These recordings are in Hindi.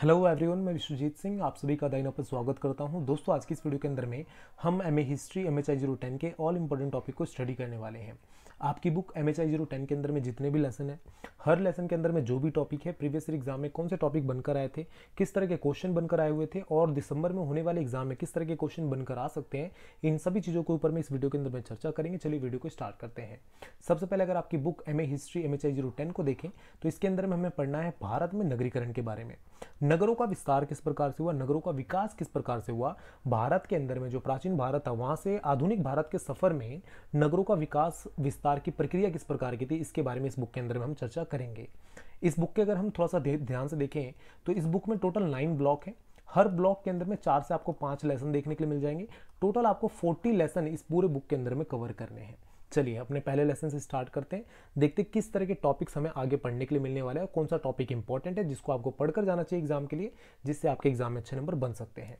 हेलो एवरीवन मैं विश्वजीत सिंह आप सभी का दाइनों पर स्वागत करता हूं दोस्तों आज की इस वीडियो के अंदर में हम M A history M H I zero ten के ऑल इम्पोर्टेंट टॉपिक को स्टडी करने वाले हैं आपकी book M H I zero ten के अंदर में जितने भी लेसन है हर लेसन के अंदर में जो भी टॉपिक है प्रीवियस ईयर एग्जाम में कौन से टॉपिक बनकर आए थे किस तरह के क्वेश्चन बनकर आए हुए थे और दिसंबर में होने वाले एग्जाम में किस तरह के क्वेश्चन बनकर आ सकते हैं इन सभी चीज़ों के ऊपर में इस वीडियो के अंदर में चर्चा करेंगे चलिए वीडियो को स्टार्ट करते हैं सबसे पहले अगर आपकी book M A history M H I zero ten को देखें तो इसके अंदर में हमें पढ़ना है भारत में नगरीकरण के बारे में नगरों का विस्तार किस प्रकार से हुआ नगरों का विकास किस प्रकार से हुआ भारत के अंदर में जो प्राचीन भारत था वहाँ से आधुनिक भारत के सफर में नगरों का विकास विस्तार प्रकार की प्रक्रिया किस प्रकार की थी इसके बारे में इस बुक के अंदर में हम चर्चा करेंगे इस बुक के अगर हम थोड़ा सा ध्यान से देखें तो इस बुक में टोटल नाइन ब्लॉक है हर ब्लॉक के अंदर में चार से आपको पांच लेसन देखने के लिए मिल जाएंगे टोटल आपको फोर्टी लेसन इस पूरे बुक के अंदर में कवर करने हैं चलिए अपने पहले लेसन से स्टार्ट करते हैं देखते हैं किस तरह के टॉपिक्स हमें आगे पढ़ने के लिए मिलने वाला है कौन सा टॉपिक इंपॉर्टेंट है जिसको आपको पढ़कर जाना चाहिए एग्जाम के लिए जिससे आपके एग्जाम में अच्छे नंबर बन सकते हैं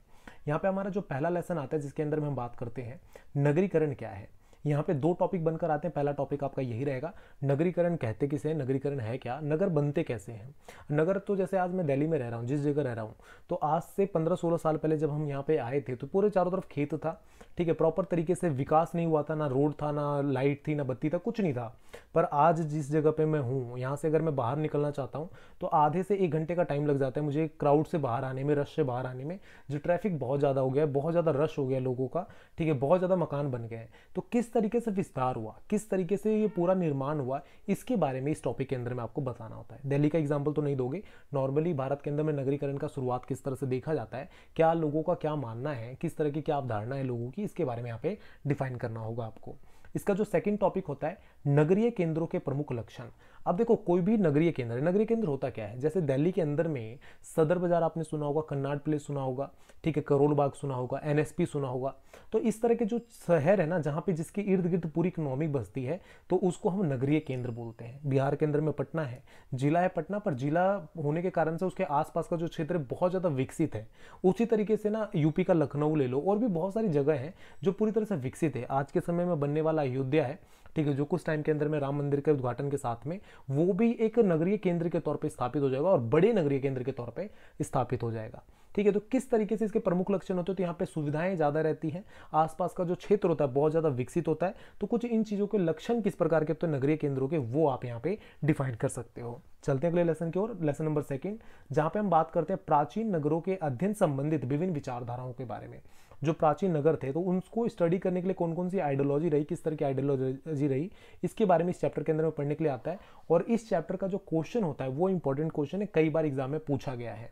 यहाँ पे हमारा जो पहला लेसन आता है जिसके अंदर में हम बात करते हैं नगरीकरण क्या है यहाँ पे दो टॉपिक बनकर आते हैं पहला टॉपिक आपका यही रहेगा नगरीकरण कहते किसे हैं नगरीकरण है क्या नगर बनते कैसे हैं नगर तो जैसे आज मैं दिल्ली में रह रहा हूँ जिस जगह रह रहा हूँ तो आज से पंद्रह सोलह साल पहले जब हम यहाँ पे आए थे तो पूरे चारों तरफ खेत था ठीक है प्रॉपर तरीके से विकास नहीं हुआ था ना रोड था ना लाइट थी ना बत्ती था कुछ नहीं था पर आज जिस जगह पे मैं हूँ यहाँ से अगर मैं बाहर निकलना चाहता हूँ तो आधे से एक घंटे का टाइम लग जाता है मुझे क्राउड से बाहर आने में रश से बाहर आने में जो ट्रैफिक बहुत ज़्यादा हो गया है बहुत ज़्यादा रश हो गया लोगों का ठीक है बहुत ज़्यादा मकान बन गए हैं तो किस तरीके से विस्तार हुआ किस तरीके से ये पूरा निर्माण हुआ इसके बारे में इस टॉपिक के अंदर में आपको बताना होता है दिल्ली का एग्जाम्पल तो नहीं दोगे नॉर्मली भारत के अंदर में नगरीकरण का शुरुआत किस तरह से देखा जाता है क्या लोगों का क्या मानना है किस तरह की क्या अवधारणा है लोगों की इसके बारे में यहाँ पे डिफाइन करना होगा आपको इसका जो सेकेंड टॉपिक होता है नगरीय केंद्रों के प्रमुख लक्षण अब देखो कोई भी नगरीय केंद्र नगरीय केंद्र होता क्या है जैसे दिल्ली के अंदर में सदर बाजार आपने सुना होगा कन्नाड प्लेस सुना होगा ठीक है करोल बाग सुना होगा एनएसपी सुना होगा तो इस तरह के जो शहर है ना जहाँ पे जिसके इर्द गिर्द पूरी इकोनॉमी बसती है तो उसको हम नगरीय केंद्र बोलते हैं बिहार के अंदर में पटना है जिला है पटना पर जिला होने के कारण से उसके आसपास का जो क्षेत्र है बहुत ज़्यादा विकसित है उसी तरीके से ना यूपी का लखनऊ ले लो और भी बहुत सारी जगह है जो पूरी तरह से विकसित है आज के समय में बनने वाला अयोध्या है ठीक है जो कुछ टाइम के अंदर में राम मंदिर के उद्घाटन के साथ में वो भी एक नगरीय केंद्र के तौर पर स्थापित हो जाएगा और बड़े नगरीय केंद्र के तौर पर स्थापित हो जाएगा ठीक है तो किस तरीके से इसके प्रमुख लक्षण होते हैं तो यहाँ पे सुविधाएं ज़्यादा रहती हैं आसपास का जो क्षेत्र होता है बहुत ज़्यादा विकसित होता है तो कुछ इन चीज़ों के लक्षण किस प्रकार के होते तो हैं नगरीय केंद्रों के वो आप यहाँ पे डिफाइन कर सकते हो चलते हैं अगले लेसन की ओर लेसन नंबर सेकंड जहाँ पे हम बात करते हैं प्राचीन नगरों के अध्ययन संबंधित विभिन्न विचारधाराओं के बारे में जो प्राचीन नगर थे तो उनको स्टडी करने के लिए कौन कौन सी आइडियोलॉजी रही किस तरह की आइडियोलॉजी रही इसके बारे में इस चैप्टर के अंदर में पढ़ने के लिए आता है और इस चैप्टर का जो क्वेश्चन होता है वो इंपॉर्टेंट क्वेश्चन है कई बार एग्जाम में पूछा गया है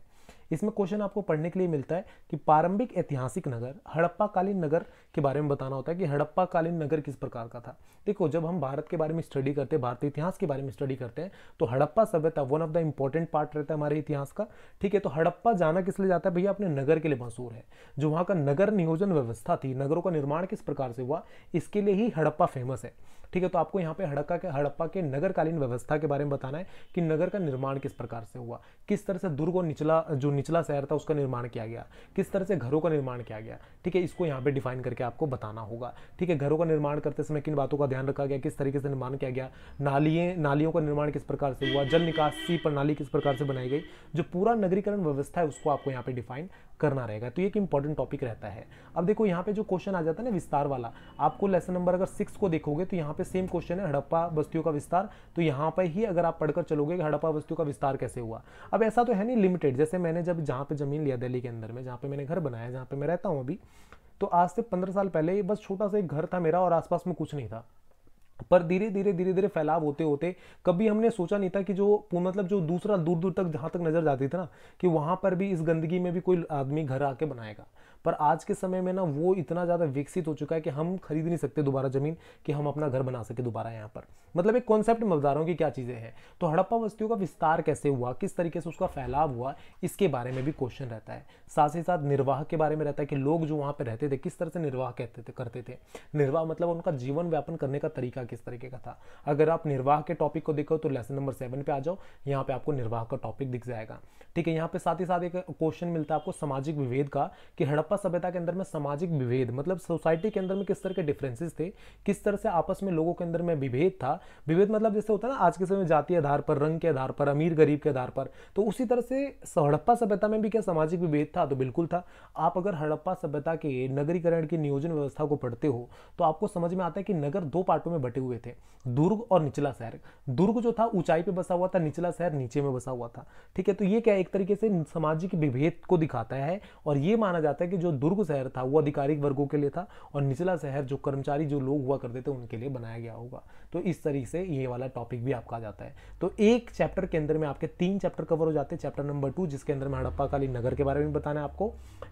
इसमें क्वेश्चन आपको पढ़ने के लिए मिलता है कि प्रारंभिक ऐतिहासिक नगर हड़प्पाकालीन नगर के बारे में बताना होता है कि हड़प्पाकालीन नगर किस प्रकार का था देखो जब हम भारत के बारे में स्टडी करते हैं भारतीय इतिहास के बारे में स्टडी करते हैं तो हड़प्पा सभ्यता one of the important part रहता है हमारे इतिहास का ठीक है तो हड़प्पा जाना किस लिए जाता है भैया अपने नगर के लिए मशहूर है जो वहाँ का नगर नियोजन व्यवस्था थी नगरों का निर्माण किस प्रकार से हुआ इसके लिए ही हड़प्पा फेमस है ठीक है तो आपको यहाँ पे हड़प्पा के हड़प्पा के नगरकालीन व्यवस्था के बारे में बताना है कि नगर का निर्माण किस प्रकार से हुआ किस तरह से दुर्ग और निचला जो निचला शहर था उसका निर्माण किया गया किस तरह से घरों का निर्माण किया गया ठीक है इसको यहाँ पर डिफाइन करके आपको बताना होगा ठीक है घरों का निर्माण करते समय किन बातों का ध्यान रखा गया किस तरीके से निर्माण किया गया नाली नालियों का निर्माण किस प्रकार से हुआ जल निकासी प्रणाली किस प्रकार से बनाई गई जो पूरा नगरीकरण व्यवस्था है उसको आपको यहाँ पे डिफाइन करना रहेगा तो ये एक इंपॉर्टेंट टॉपिक रहता है अब देखो यहाँ पे जो क्वेश्चन आ जाता है ना विस्तार वाला आपको लेसन नंबर अगर सिक्स को देखोगे तो यहाँ पे पे सेम क्वेश्चन है हड़प्पा बस्तियों का विस्तार तो यहाँ पर ही अगर आप पढ़कर चलोगे कि हड़प्पा बस्तियों का विस्तार कैसे हुआ अब ऐसा तो है नहीं लिमिटेड जैसे मैंने जब जहाँ पर ज़मीन लिया दिल्ली के अंदर में जहाँ पर मैंने घर बनाया जहाँ पर मैं रहता हूँ अभी तो आज से पंद्रह साल पहले बस छोटा सा एक घर था मेरा और आसपास में कुछ नहीं था पर धीरे धीरे धीरे धीरे फैलाव होते होते कभी हमने सोचा नहीं था कि जो मतलब जो दूसरा दूर दूर तक जहां तक नज़र जाती थी ना कि वहां पर भी इस गंदगी में भी कोई आदमी घर आके बनाएगा पर आज के समय में ना वो इतना ज़्यादा विकसित हो चुका है कि हम खरीद नहीं सकते दोबारा ज़मीन कि हम अपना घर बना सके दोबारा यहाँ पर मतलब एक कॉन्सेप्ट मैं बता रहा हूँ कि क्या चीज़ें हैं तो हड़प्पा बस्तियों का विस्तार कैसे हुआ किस तरीके से उसका फैलाव हुआ इसके बारे में भी क्वेश्चन रहता है साथ ही साथ निर्वाह के बारे में रहता है कि लोग जो वहाँ पर रहते थे किस तरह से निर्वाह कहते थे करते थे निर्वाह मतलब उनका जीवन व्यापन करने का तरीका किस तरीके का था अगर आप निर्वाह के टॉपिक को देखो तो लेसन नंबर सेवन पे आ जाओ यहाँ पे आपको निर्वाह का टॉपिक दिख जाएगा ठीक है यहाँ पे साथ ही साथ एक क्वेश्चन मिलता है आपको सामाजिक विभेद का कि हड़प्पा हड़प्पा सभ्यता के अंदर में सामाजिक विभेद मतलब सोसाइटी के अंदर में किस तरह के डिफरेंसेस थे किस तरह से आपस में लोगों के अंदर में विभेद था विभेद मतलब जैसे होता है ना आज के समय में जाति आधार पर रंग के आधार पर अमीर गरीब के आधार पर तो उसी तरह से हड़प्पा सभ्यता में भी क्या सामाजिक विभेद था तो बिल्कुल था आप अगर हड़प्पा सभ्यता के नगरीकरण की नियोजन व्यवस्था को पढ़ते हो तो आपको समझ में आता है कि नगर दो पार्टों में बटे हुए थे दुर्ग और निचला शहर दुर्ग जो था ऊंचाई पर बसा हुआ था निचला शहर नीचे में बसा हुआ था ठीक है तो ये क्या एक तरीके से सामाजिक विभेद को दिखाता है और ये माना जाता है कि जो दुर्ग शहर था वो आधिकारिक वर्गों के लिए था और निचला शहर जो कर्मचारी जो लोग हुआ करते थे उनके लिए बनाया गया होगा तो इस तरीके से ये वाला टॉपिक भी आपका आ जाता है तो एक चैप्टर के अंदर में आपके तीन चैप्टर कवर हो जाते हैं चैप्टर नंबर टू जिसके अंदर में हड़प्पा कालीन नगर के बारे में बताना है आपको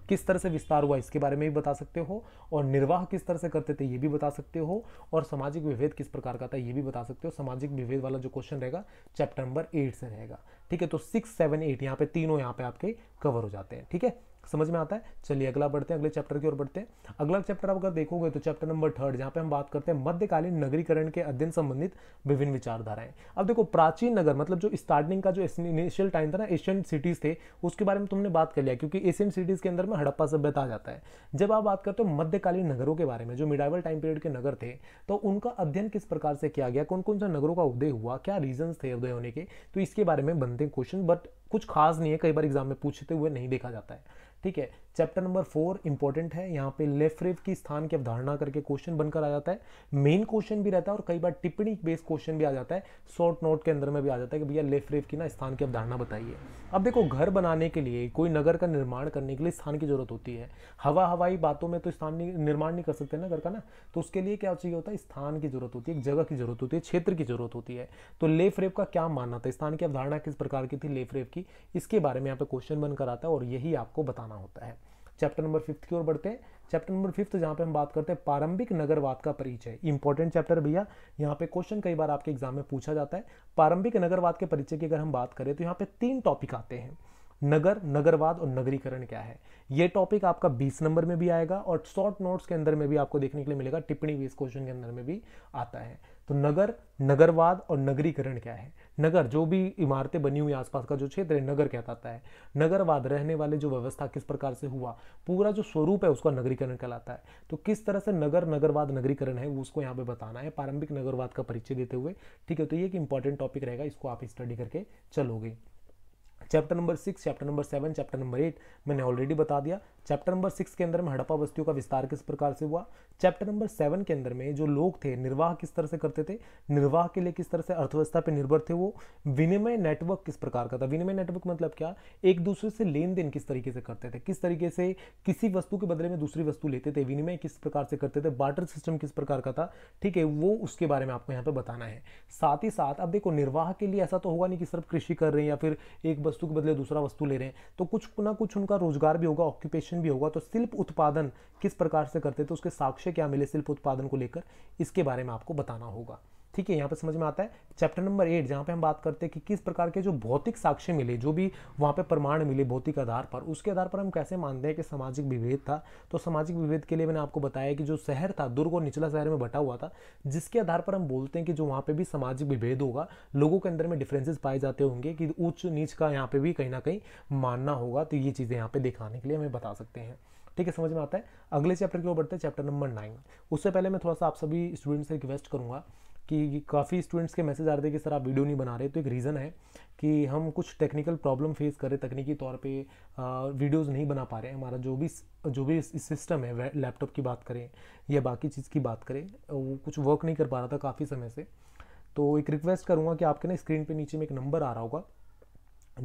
किस तरह से विस्तार हुआ इसके बारे में भी बता सकते हो और निर्वाह किस तरह से करते थे ये भी बता सकते हो और सामाजिक विभेद किस प्रकार का था ये भी बता सकते हो सामाजिक विभेद वाला जो क्वेश्चन रहेगा चैप्टर नंबर एट से रहेगा ठीक है तो सिक्स सेवन एट यहाँ पे तीनों यहाँ पे आपके कवर हो जाते हैं ठीक है थीके? समझ में आता है चलिए अगला बढ़ते हैं अगले चैप्टर की ओर बढ़ते हैं अगला चैप्टर आप अगर देखोगे तो चैप्टर नंबर थर्ड जहाँ पे हम बात करते हैं मध्यकालीन नगरीकरण के अध्ययन संबंधित विभिन्न विचारधाराएं अब देखो प्राचीन नगर मतलब जो स्टार्टिंग का जो इनिशियल टाइम था ना एशियन सिटीज़ थे उसके बारे में तुमने बात कर लिया क्योंकि एशियन सिटीज़ के अंदर में हड़प्पा सभ्यता आ जाता है जब आप बात करते हो मध्यकालीन नगरों के बारे में जो मिडाइवल टाइम पीरियड के नगर थे तो उनका अध्ययन किस प्रकार से किया गया कौन कौन सा नगरों का उदय हुआ क्या रीजन थे उदय होने के तो इसके बारे में बनते हैं क्वेश्चन बट कुछ खास नहीं है कई बार एग्जाम में पूछते हुए नहीं देखा जाता है ठीक है चैप्टर नंबर फोर इंपॉर्टेंट है यहाँ पे लेफ्रिव की स्थान की अवधारणा करके क्वेश्चन बनकर आ जाता है मेन क्वेश्चन भी रहता है और कई बार टिप्पणी बेस्ड क्वेश्चन भी आ जाता है शॉर्ट नोट के अंदर में भी आ जाता है कि भैया लेफ्रिव की ना स्थान की अवधारणा बताइए अब देखो घर बनाने के लिए कोई नगर का निर्माण करने के लिए स्थान की जरूरत होती है हवा हवाई बातों में तो स्थान निर्माण नहीं कर सकते ना घर का ना तो उसके लिए क्या चाहिए होता है स्थान की जरूरत होती है एक जगह की जरूरत होती है क्षेत्र की जरूरत होती है तो रेव का क्या मानना था स्थान की अवधारणा किस प्रकार की थी लेफ्रेव की इसके बारे में यहाँ पे क्वेश्चन बनकर आता है और यही आपको बताना बनाना होता है चैप्टर नंबर फिफ्थ की ओर बढ़ते हैं चैप्टर नंबर फिफ्थ जहाँ पे हम बात करते हैं प्रारंभिक नगरवाद का परिचय इंपॉर्टेंट चैप्टर भैया यहाँ पे क्वेश्चन कई बार आपके एग्जाम में पूछा जाता है प्रारंभिक नगरवाद के परिचय की अगर हम बात करें तो यहाँ पे तीन टॉपिक आते हैं नगर नगरवाद और नगरीकरण क्या है ये टॉपिक आपका 20 नंबर में भी आएगा और शॉर्ट नोट्स के अंदर में भी आपको देखने के लिए मिलेगा टिप्पणी भी इस क्वेश्चन के अंदर में भी आता है तो नगर नगरवाद और नगरीकरण क्या है नगर जो भी इमारतें बनी हुई आसपास का जो क्षेत्र है नगर कहलाता है नगरवाद रहने वाले जो व्यवस्था किस प्रकार से हुआ पूरा जो स्वरूप है उसका नगरीकरण कहलाता है तो किस तरह से नगर नगरवाद नगरीकरण है वो उसको यहाँ पे बताना है प्रारंभिक नगरवाद का परिचय देते हुए ठीक है तो ये एक इंपॉर्टेंट टॉपिक रहेगा इसको आप स्टडी करके चलोगे chapter number six chapter number seven chapter number eight मैंने ऑलरेडी बता दिया चैप्टर नंबर सिक्स के अंदर में हड़प्पा बस्तियों का विस्तार किस प्रकार से हुआ चैप्टर नंबर सेवन के अंदर में जो लोग थे निर्वाह किस तरह से करते थे निर्वाह के लिए किस तरह से अर्थव्यवस्था पर निर्भर थे वो विनिमय नेटवर्क किस प्रकार का था विनिमय नेटवर्क मतलब क्या एक दूसरे से लेन देन किस तरीके से करते थे किस तरीके से किसी वस्तु के बदले में दूसरी वस्तु लेते थे विनिमय किस प्रकार से करते थे बार्टर सिस्टम किस प्रकार का था ठीक है वो उसके बारे में आपको यहाँ पर बताना है साथ ही साथ अब देखो निर्वाह के लिए ऐसा तो होगा नहीं कि सिर्फ कृषि कर रहे हैं या फिर एक वस्तु वस्तु के बदले दूसरा वस्तु ले रहे हैं तो कुछ ना कुछ उनका रोजगार भी होगा ऑक्यूपेशन भी होगा तो शिल्प उत्पादन किस प्रकार से करते थे तो उसके साक्ष्य क्या मिले शिल्प उत्पादन को लेकर इसके बारे में आपको बताना होगा ठीक है यहाँ पे समझ में आता है चैप्टर नंबर एट जहाँ पे हम बात करते हैं कि किस प्रकार के जो भौतिक साक्ष्य मिले जो भी वहाँ पे प्रमाण मिले भौतिक आधार पर उसके आधार पर हम कैसे मानते हैं कि सामाजिक विभेद था तो सामाजिक विभेद के लिए मैंने आपको बताया कि जो शहर था दुर्ग और निचला शहर में बटा हुआ था जिसके आधार पर हम बोलते हैं कि जो वहाँ पर भी सामाजिक विभेद होगा लोगों के अंदर में डिफ्रेंसेज पाए जाते होंगे कि उच्च नीच का यहाँ पर भी कहीं ना कहीं मानना होगा तो ये चीज़ें यहाँ पर दिखाने के लिए हमें बता सकते हैं ठीक है समझ में आता है अगले चैप्टर की ओर बढ़ते हैं चैप्टर नंबर नाइन उससे पहले मैं थोड़ा सा आप सभी स्टूडेंट्स से रिक्वेस्ट करूँगा कि काफ़ी स्टूडेंट्स के मैसेज आ रहे थे कि सर आप वीडियो नहीं बना रहे तो एक रीज़न है कि हम कुछ टेक्निकल प्रॉब्लम फेस कर रहे तकनीकी तौर पे वीडियोस नहीं बना पा रहे हैं हमारा जो भी जो भी सिस्टम है लैपटॉप की बात करें या बाकी चीज़ की बात करें वो कुछ वर्क नहीं कर पा रहा था काफ़ी समय से तो एक रिक्वेस्ट करूँगा कि आपके ना स्क्रीन पर नीचे में एक नंबर आ रहा होगा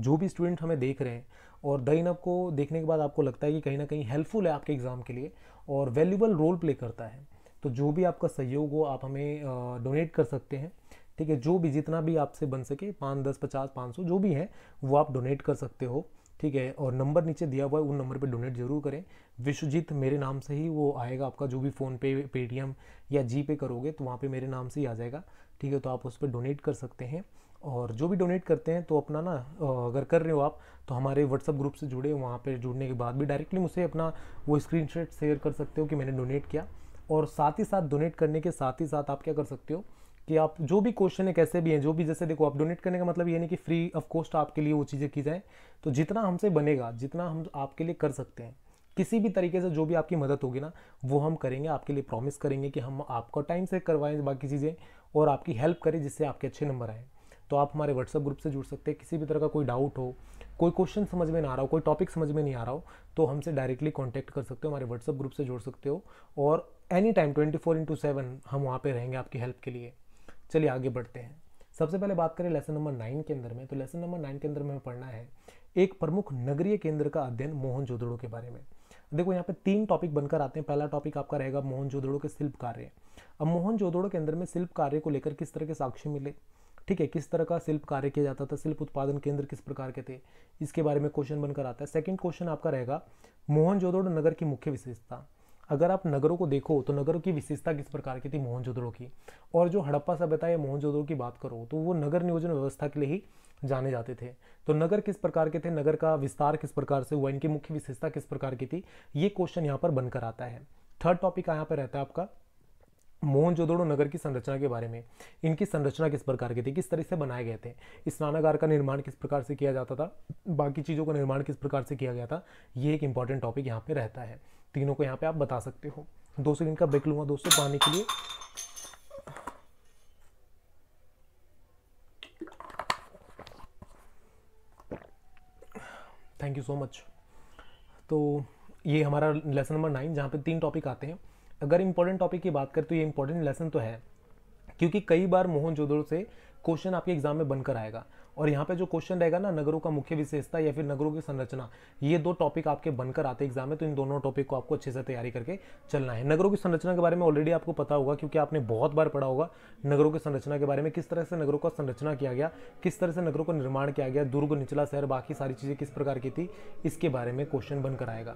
जो भी स्टूडेंट हमें देख रहे हैं और द इनअप को देखने के बाद आपको लगता है कि कहीं ना कहीं हेल्पफुल है आपके एग्ज़ाम के लिए और वैल्यूबल रोल प्ले करता है तो जो भी आपका सहयोग हो आप हमें डोनेट कर सकते हैं ठीक है जो भी जितना भी आपसे बन सके पाँच दस पचास पाँच सौ जो भी है वो आप डोनेट कर सकते हो ठीक है और नंबर नीचे दिया हुआ है उन नंबर पे डोनेट जरूर करें विश्वजीत मेरे नाम से ही वो आएगा आपका जो भी फ़ोन पे पेटीएम या जी पे करोगे तो वहाँ पे मेरे नाम से ही आ जाएगा ठीक है तो आप उस पर डोनेट कर सकते हैं और जो भी डोनेट करते हैं तो अपना ना अगर कर रहे हो आप तो हमारे व्हाट्सअप ग्रुप से जुड़े वहाँ पर जुड़ने के बाद भी डायरेक्टली मुझसे अपना वो स्क्रीन शेयर कर सकते हो कि मैंने डोनेट किया और साथ ही साथ डोनेट करने के साथ ही साथ आप क्या कर सकते हो कि आप जो भी क्वेश्चन है कैसे भी हैं जो भी जैसे देखो आप डोनेट करने का मतलब ये नहीं कि फ्री ऑफ कॉस्ट आपके लिए वो चीज़ें की जाएँ तो जितना हमसे बनेगा जितना हम आपके लिए कर सकते हैं किसी भी तरीके से जो भी आपकी मदद होगी ना वो हम करेंगे आपके लिए प्रॉमिस करेंगे कि हम आपको टाइम से करवाएं बाकी चीज़ें और आपकी हेल्प करें जिससे आपके अच्छे नंबर आए तो आप हमारे व्हाट्सअप ग्रुप से जुड़ सकते हैं किसी भी तरह का कोई डाउट हो कोई क्वेश्चन समझ में ना आ रहा हो कोई टॉपिक समझ में नहीं आ रहा हो तो हमसे डायरेक्टली कॉन्टैक्ट कर सकते हो हमारे व्हाट्सअप ग्रुप से जुड़ सकते हो और any time twenty four into seven हम वहाँ पे रहेंगे आपकी हेल्प के लिए चलिए आगे बढ़ते हैं सबसे पहले बात करें लेसन नंबर नाइन के अंदर में तो लेसन नंबर नाइन के अंदर में पढ़ना है एक प्रमुख नगरीय केंद्र का अध्ययन मोहन जोदड़ो के बारे में देखो यहाँ पे तीन टॉपिक बनकर आते हैं पहला टॉपिक आपका रहेगा मोहन जोदड़ो के शिल्प कार्य अब मोहन जोदड़ो के अंदर में शिल्प कार्य को लेकर किस तरह के साक्ष्य मिले ठीक है किस तरह का शिल्प कार्य किया जाता था शिल्प उत्पादन केंद्र किस प्रकार के थे इसके बारे में क्वेश्चन बनकर आता है सेकंड क्वेश्चन आपका रहेगा मोहन जोदड़ो नगर की मुख्य विशेषता अगर आप नगरों को देखो तो नगरों की विशेषता किस प्रकार की थी मोहनजोदड़ो की और जो हड़प्पा सभ्यता या मोहनजोदड़ो की बात करो तो वो नगर नियोजन व्यवस्था के लिए ही जाने जाते थे तो नगर किस प्रकार के थे नगर का विस्तार किस प्रकार से हुआ इनकी मुख्य विशेषता किस प्रकार की थी ये क्वेश्चन यहाँ पर बनकर आता है थर्ड टॉपिक यहाँ पर रहता है आपका मोहनजोदड़ो नगर की संरचना के बारे में इनकी संरचना किस प्रकार की थी किस तरह से बनाए गए थे स्नानागार का निर्माण किस प्रकार से किया जाता था बाकी चीज़ों का निर्माण किस प्रकार से किया गया था ये एक इंपॉर्टेंट टॉपिक यहाँ पर रहता है तीनों को यहाँ पे आप बता सकते हो दो सेकंड का ब्रेक लूँगा दोस्तों पानी के लिए थैंक यू सो मच तो ये हमारा लेसन नंबर नाइन जहाँ पे तीन टॉपिक आते हैं अगर इम्पोर्टेंट टॉपिक की बात करें तो ये इम्पोर्टेंट लेसन तो है क्योंकि कई बार मोहन जोदड़ो से क्वेश्चन आपके एग्जाम में बनकर आएगा और यहाँ पे जो क्वेश्चन रहेगा ना नगरों का मुख्य विशेषता या फिर नगरों की संरचना ये दो टॉपिक आपके बनकर आते एग्जाम में तो इन दोनों टॉपिक को आपको अच्छे से तैयारी करके चलना है नगरों की संरचना के बारे में ऑलरेडी आपको पता होगा क्योंकि आपने बहुत बार पढ़ा होगा नगरों की संरचना के बारे में किस तरह से नगरों का संरचना किया गया किस तरह से नगरों का निर्माण किया गया दुर्ग निचला शहर बाकी सारी चीज़ें किस प्रकार की थी इसके बारे में क्वेश्चन बनकर आएगा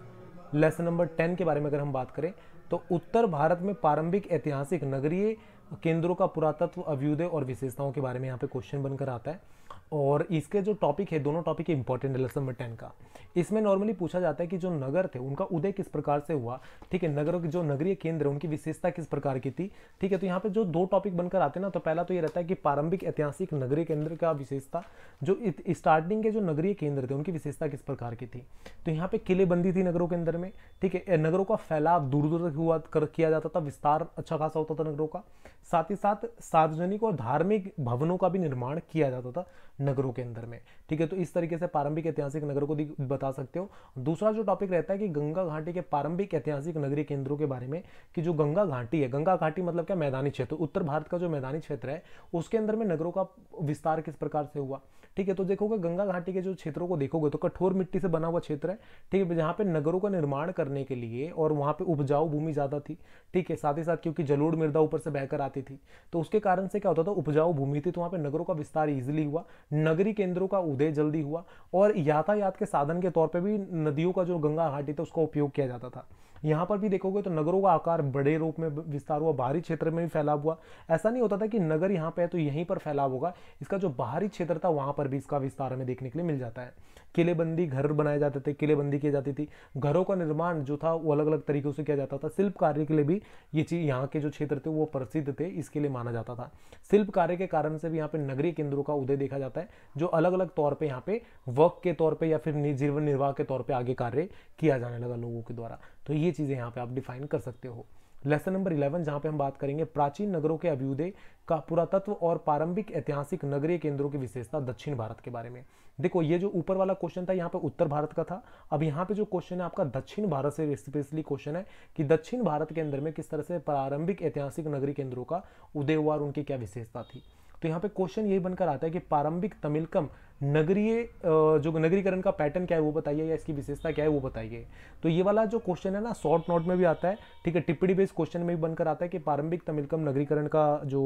लेसन नंबर टेन के बारे में अगर हम बात करें तो उत्तर भारत में प्रारंभिक ऐतिहासिक नगरीय केंद्रों का पुरातत्व अभ्युदय और विशेषताओं के बारे में यहाँ पे क्वेश्चन बनकर आता है और इसके जो टॉपिक है दोनों टॉपिक इंपॉर्टेंट है लेसन नंबर टेन का इसमें नॉर्मली पूछा जाता है कि जो नगर थे उनका उदय किस प्रकार से हुआ ठीक है नगरों के जो नगरीय केंद्र है उनकी विशेषता किस प्रकार की थी ठीक है तो यहाँ पे जो दो टॉपिक बनकर आते हैं ना तो पहला तो ये रहता है कि प्रारंभिक ऐतिहासिक नगरीय केंद्र का विशेषता जो स्टार्टिंग के जो नगरीय केंद्र थे उनकी विशेषता किस प्रकार की थी तो यहाँ पे किलेबंदी थी नगरों के अंदर में ठीक है नगरों का फैलाव दूर दूर तक हुआ कर किया जाता था विस्तार अच्छा खासा होता था नगरों का साथ ही साथ सार्वजनिक और धार्मिक भवनों का भी निर्माण किया जाता था नगरों के अंदर में ठीक है तो इस तरीके से प्रारंभिक ऐतिहासिक नगरों को बता सकते हो दूसरा जो टॉपिक रहता है कि गंगा घाटी के प्रारंभिक ऐतिहासिक नगरीय केंद्रों के बारे में कि जो गंगा घाटी है गंगा घाटी मतलब क्या मैदानी क्षेत्र उत्तर भारत का जो मैदानी क्षेत्र है उसके अंदर में नगरों का विस्तार किस प्रकार से हुआ ठीक है तो देखोगे गंगा घाटी के जो क्षेत्रों को देखोगे तो कठोर मिट्टी से बना हुआ क्षेत्र है ठीक है जहाँ पे नगरों का निर्माण करने के लिए और वहाँ पे उपजाऊ भूमि ज़्यादा थी ठीक है साथ ही साथ क्योंकि जलोढ़ मृदा ऊपर से बहकर आती थी तो उसके कारण से क्या होता था उपजाऊ भूमि थी तो वहाँ पे नगरों का विस्तार ईजिली हुआ नगरी केंद्रों का उदय जल्दी हुआ और यातायात के साधन के तौर पर भी नदियों का जो गंगा घाटी था उसका उपयोग किया जाता था यहाँ पर भी देखोगे तो नगरों का आकार बड़े रूप में विस्तार हुआ बाहरी क्षेत्र में भी फैलाव हुआ ऐसा नहीं होता था कि नगर यहाँ पे है तो यहीं पर फैलाव होगा इसका जो बाहरी क्षेत्र था वहाँ पर भी इसका विस्तार हमें देखने के लिए मिल जाता है किलेबंदी घर बनाए जाते थे किलेबंदी की जाती थी घरों का निर्माण जो था वो अलग अलग तरीक़ों से किया जाता था शिल्प कार्य के लिए भी ये चीज़ यहाँ के जो क्षेत्र थे वो प्रसिद्ध थे इसके लिए माना जाता था शिल्प कार्य के कारण से भी यहाँ पे नगरीय केंद्रों का उदय देखा जाता है जो अलग अलग तौर पर यहाँ पे वर्क के तौर पर या फिर जीवन निर्वाह के तौर पर आगे कार्य किया जाने लगा लोगों के द्वारा तो ये चीज़ें यहाँ पे आप डिफाइन कर सकते हो लेसन नंबर इलेवन जहाँ पे हम बात करेंगे प्राचीन नगरों के अभ्युदय का पुरातत्व और प्रारंभिक ऐतिहासिक नगरीय केंद्रों की विशेषता दक्षिण भारत के बारे में देखो ये जो ऊपर वाला क्वेश्चन था यहाँ पे उत्तर भारत का था अब यहाँ पे जो क्वेश्चन है आपका दक्षिण भारत से स्पेशली क्वेश्चन है कि दक्षिण भारत के अंदर में किस तरह से प्रारंभिक ऐतिहासिक नगरी केंद्रों का उदय हुआ और उनकी क्या विशेषता थी तो यहाँ पे क्वेश्चन यही बनकर आता है कि प्रारंभिक तमिलकम नगरीय जो नगरीकरण का पैटर्न क्या है वो बताइए या इसकी विशेषता क्या है वो बताइए तो ये वाला जो क्वेश्चन है ना शॉर्ट नोट में भी आता है ठीक है टिप्पणी बेस्ड क्वेश्चन में भी बनकर आता है कि प्रारंभिक तमिलकम नगरीकरण का जो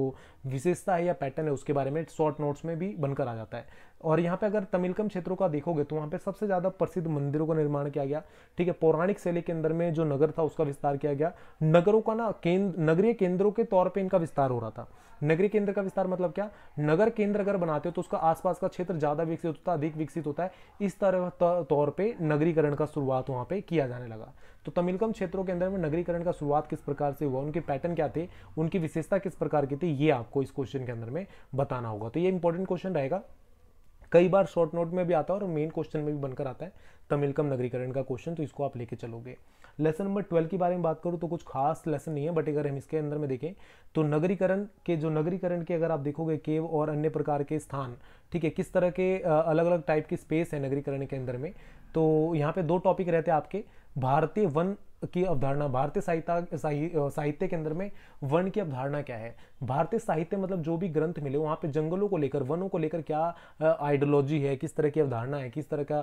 विशेषता है या पैटर्न है उसके बारे में शॉर्ट नोट्स में भी बनकर आ जाता है और यहाँ पे अगर तमिलकम क्षेत्रों का देखोगे तो वहाँ पे सबसे ज़्यादा प्रसिद्ध मंदिरों का निर्माण किया गया ठीक है पौराणिक शैली के अंदर में जो नगर था उसका विस्तार किया गया नगरों का ना केंद्र नगरीय केंद्रों के तौर पे इनका विस्तार हो रहा था नगरीय केंद्र का विस्तार मतलब क्या नगर केंद्र अगर बनाते हो तो उसका आसपास का क्षेत्र ज़्यादा ज़्यादा विकसित होता अधिक विकसित होता है इस तरह तौर पे नगरीकरण का शुरुआत वहाँ पे किया जाने लगा तो तमिलकम क्षेत्रों के अंदर में नगरीकरण का शुरुआत किस प्रकार से हुआ उनके पैटर्न क्या थे उनकी विशेषता किस प्रकार की थी ये आपको इस क्वेश्चन के अंदर में बताना होगा तो ये इंपॉर्टेंट क्वेश्चन रहेगा कई बार शॉर्ट नोट में भी आता है और मेन क्वेश्चन में भी बनकर आता है तमिलकम नगरीकरण का क्वेश्चन तो इसको आप लेके चलोगे लेसन नंबर ट्वेल्व के बारे में बात करूँ तो कुछ खास लेसन नहीं है बट अगर हम इसके अंदर में देखें तो नगरीकरण के जो नगरीकरण के अगर आप देखोगे केव और अन्य प्रकार के स्थान ठीक है किस तरह के अलग अलग टाइप की स्पेस है नगरीकरण के अंदर में तो यहाँ पे दो टॉपिक रहते हैं आपके भारतीय वन की अवधारणा भारतीय साहित्य साहित्य के अंदर में वन की अवधारणा क्या है भारतीय साहित्य मतलब जो भी ग्रंथ मिले वहाँ पे जंगलों को लेकर वनों को लेकर क्या आइडियोलॉजी है किस तरह की अवधारणा है किस तरह का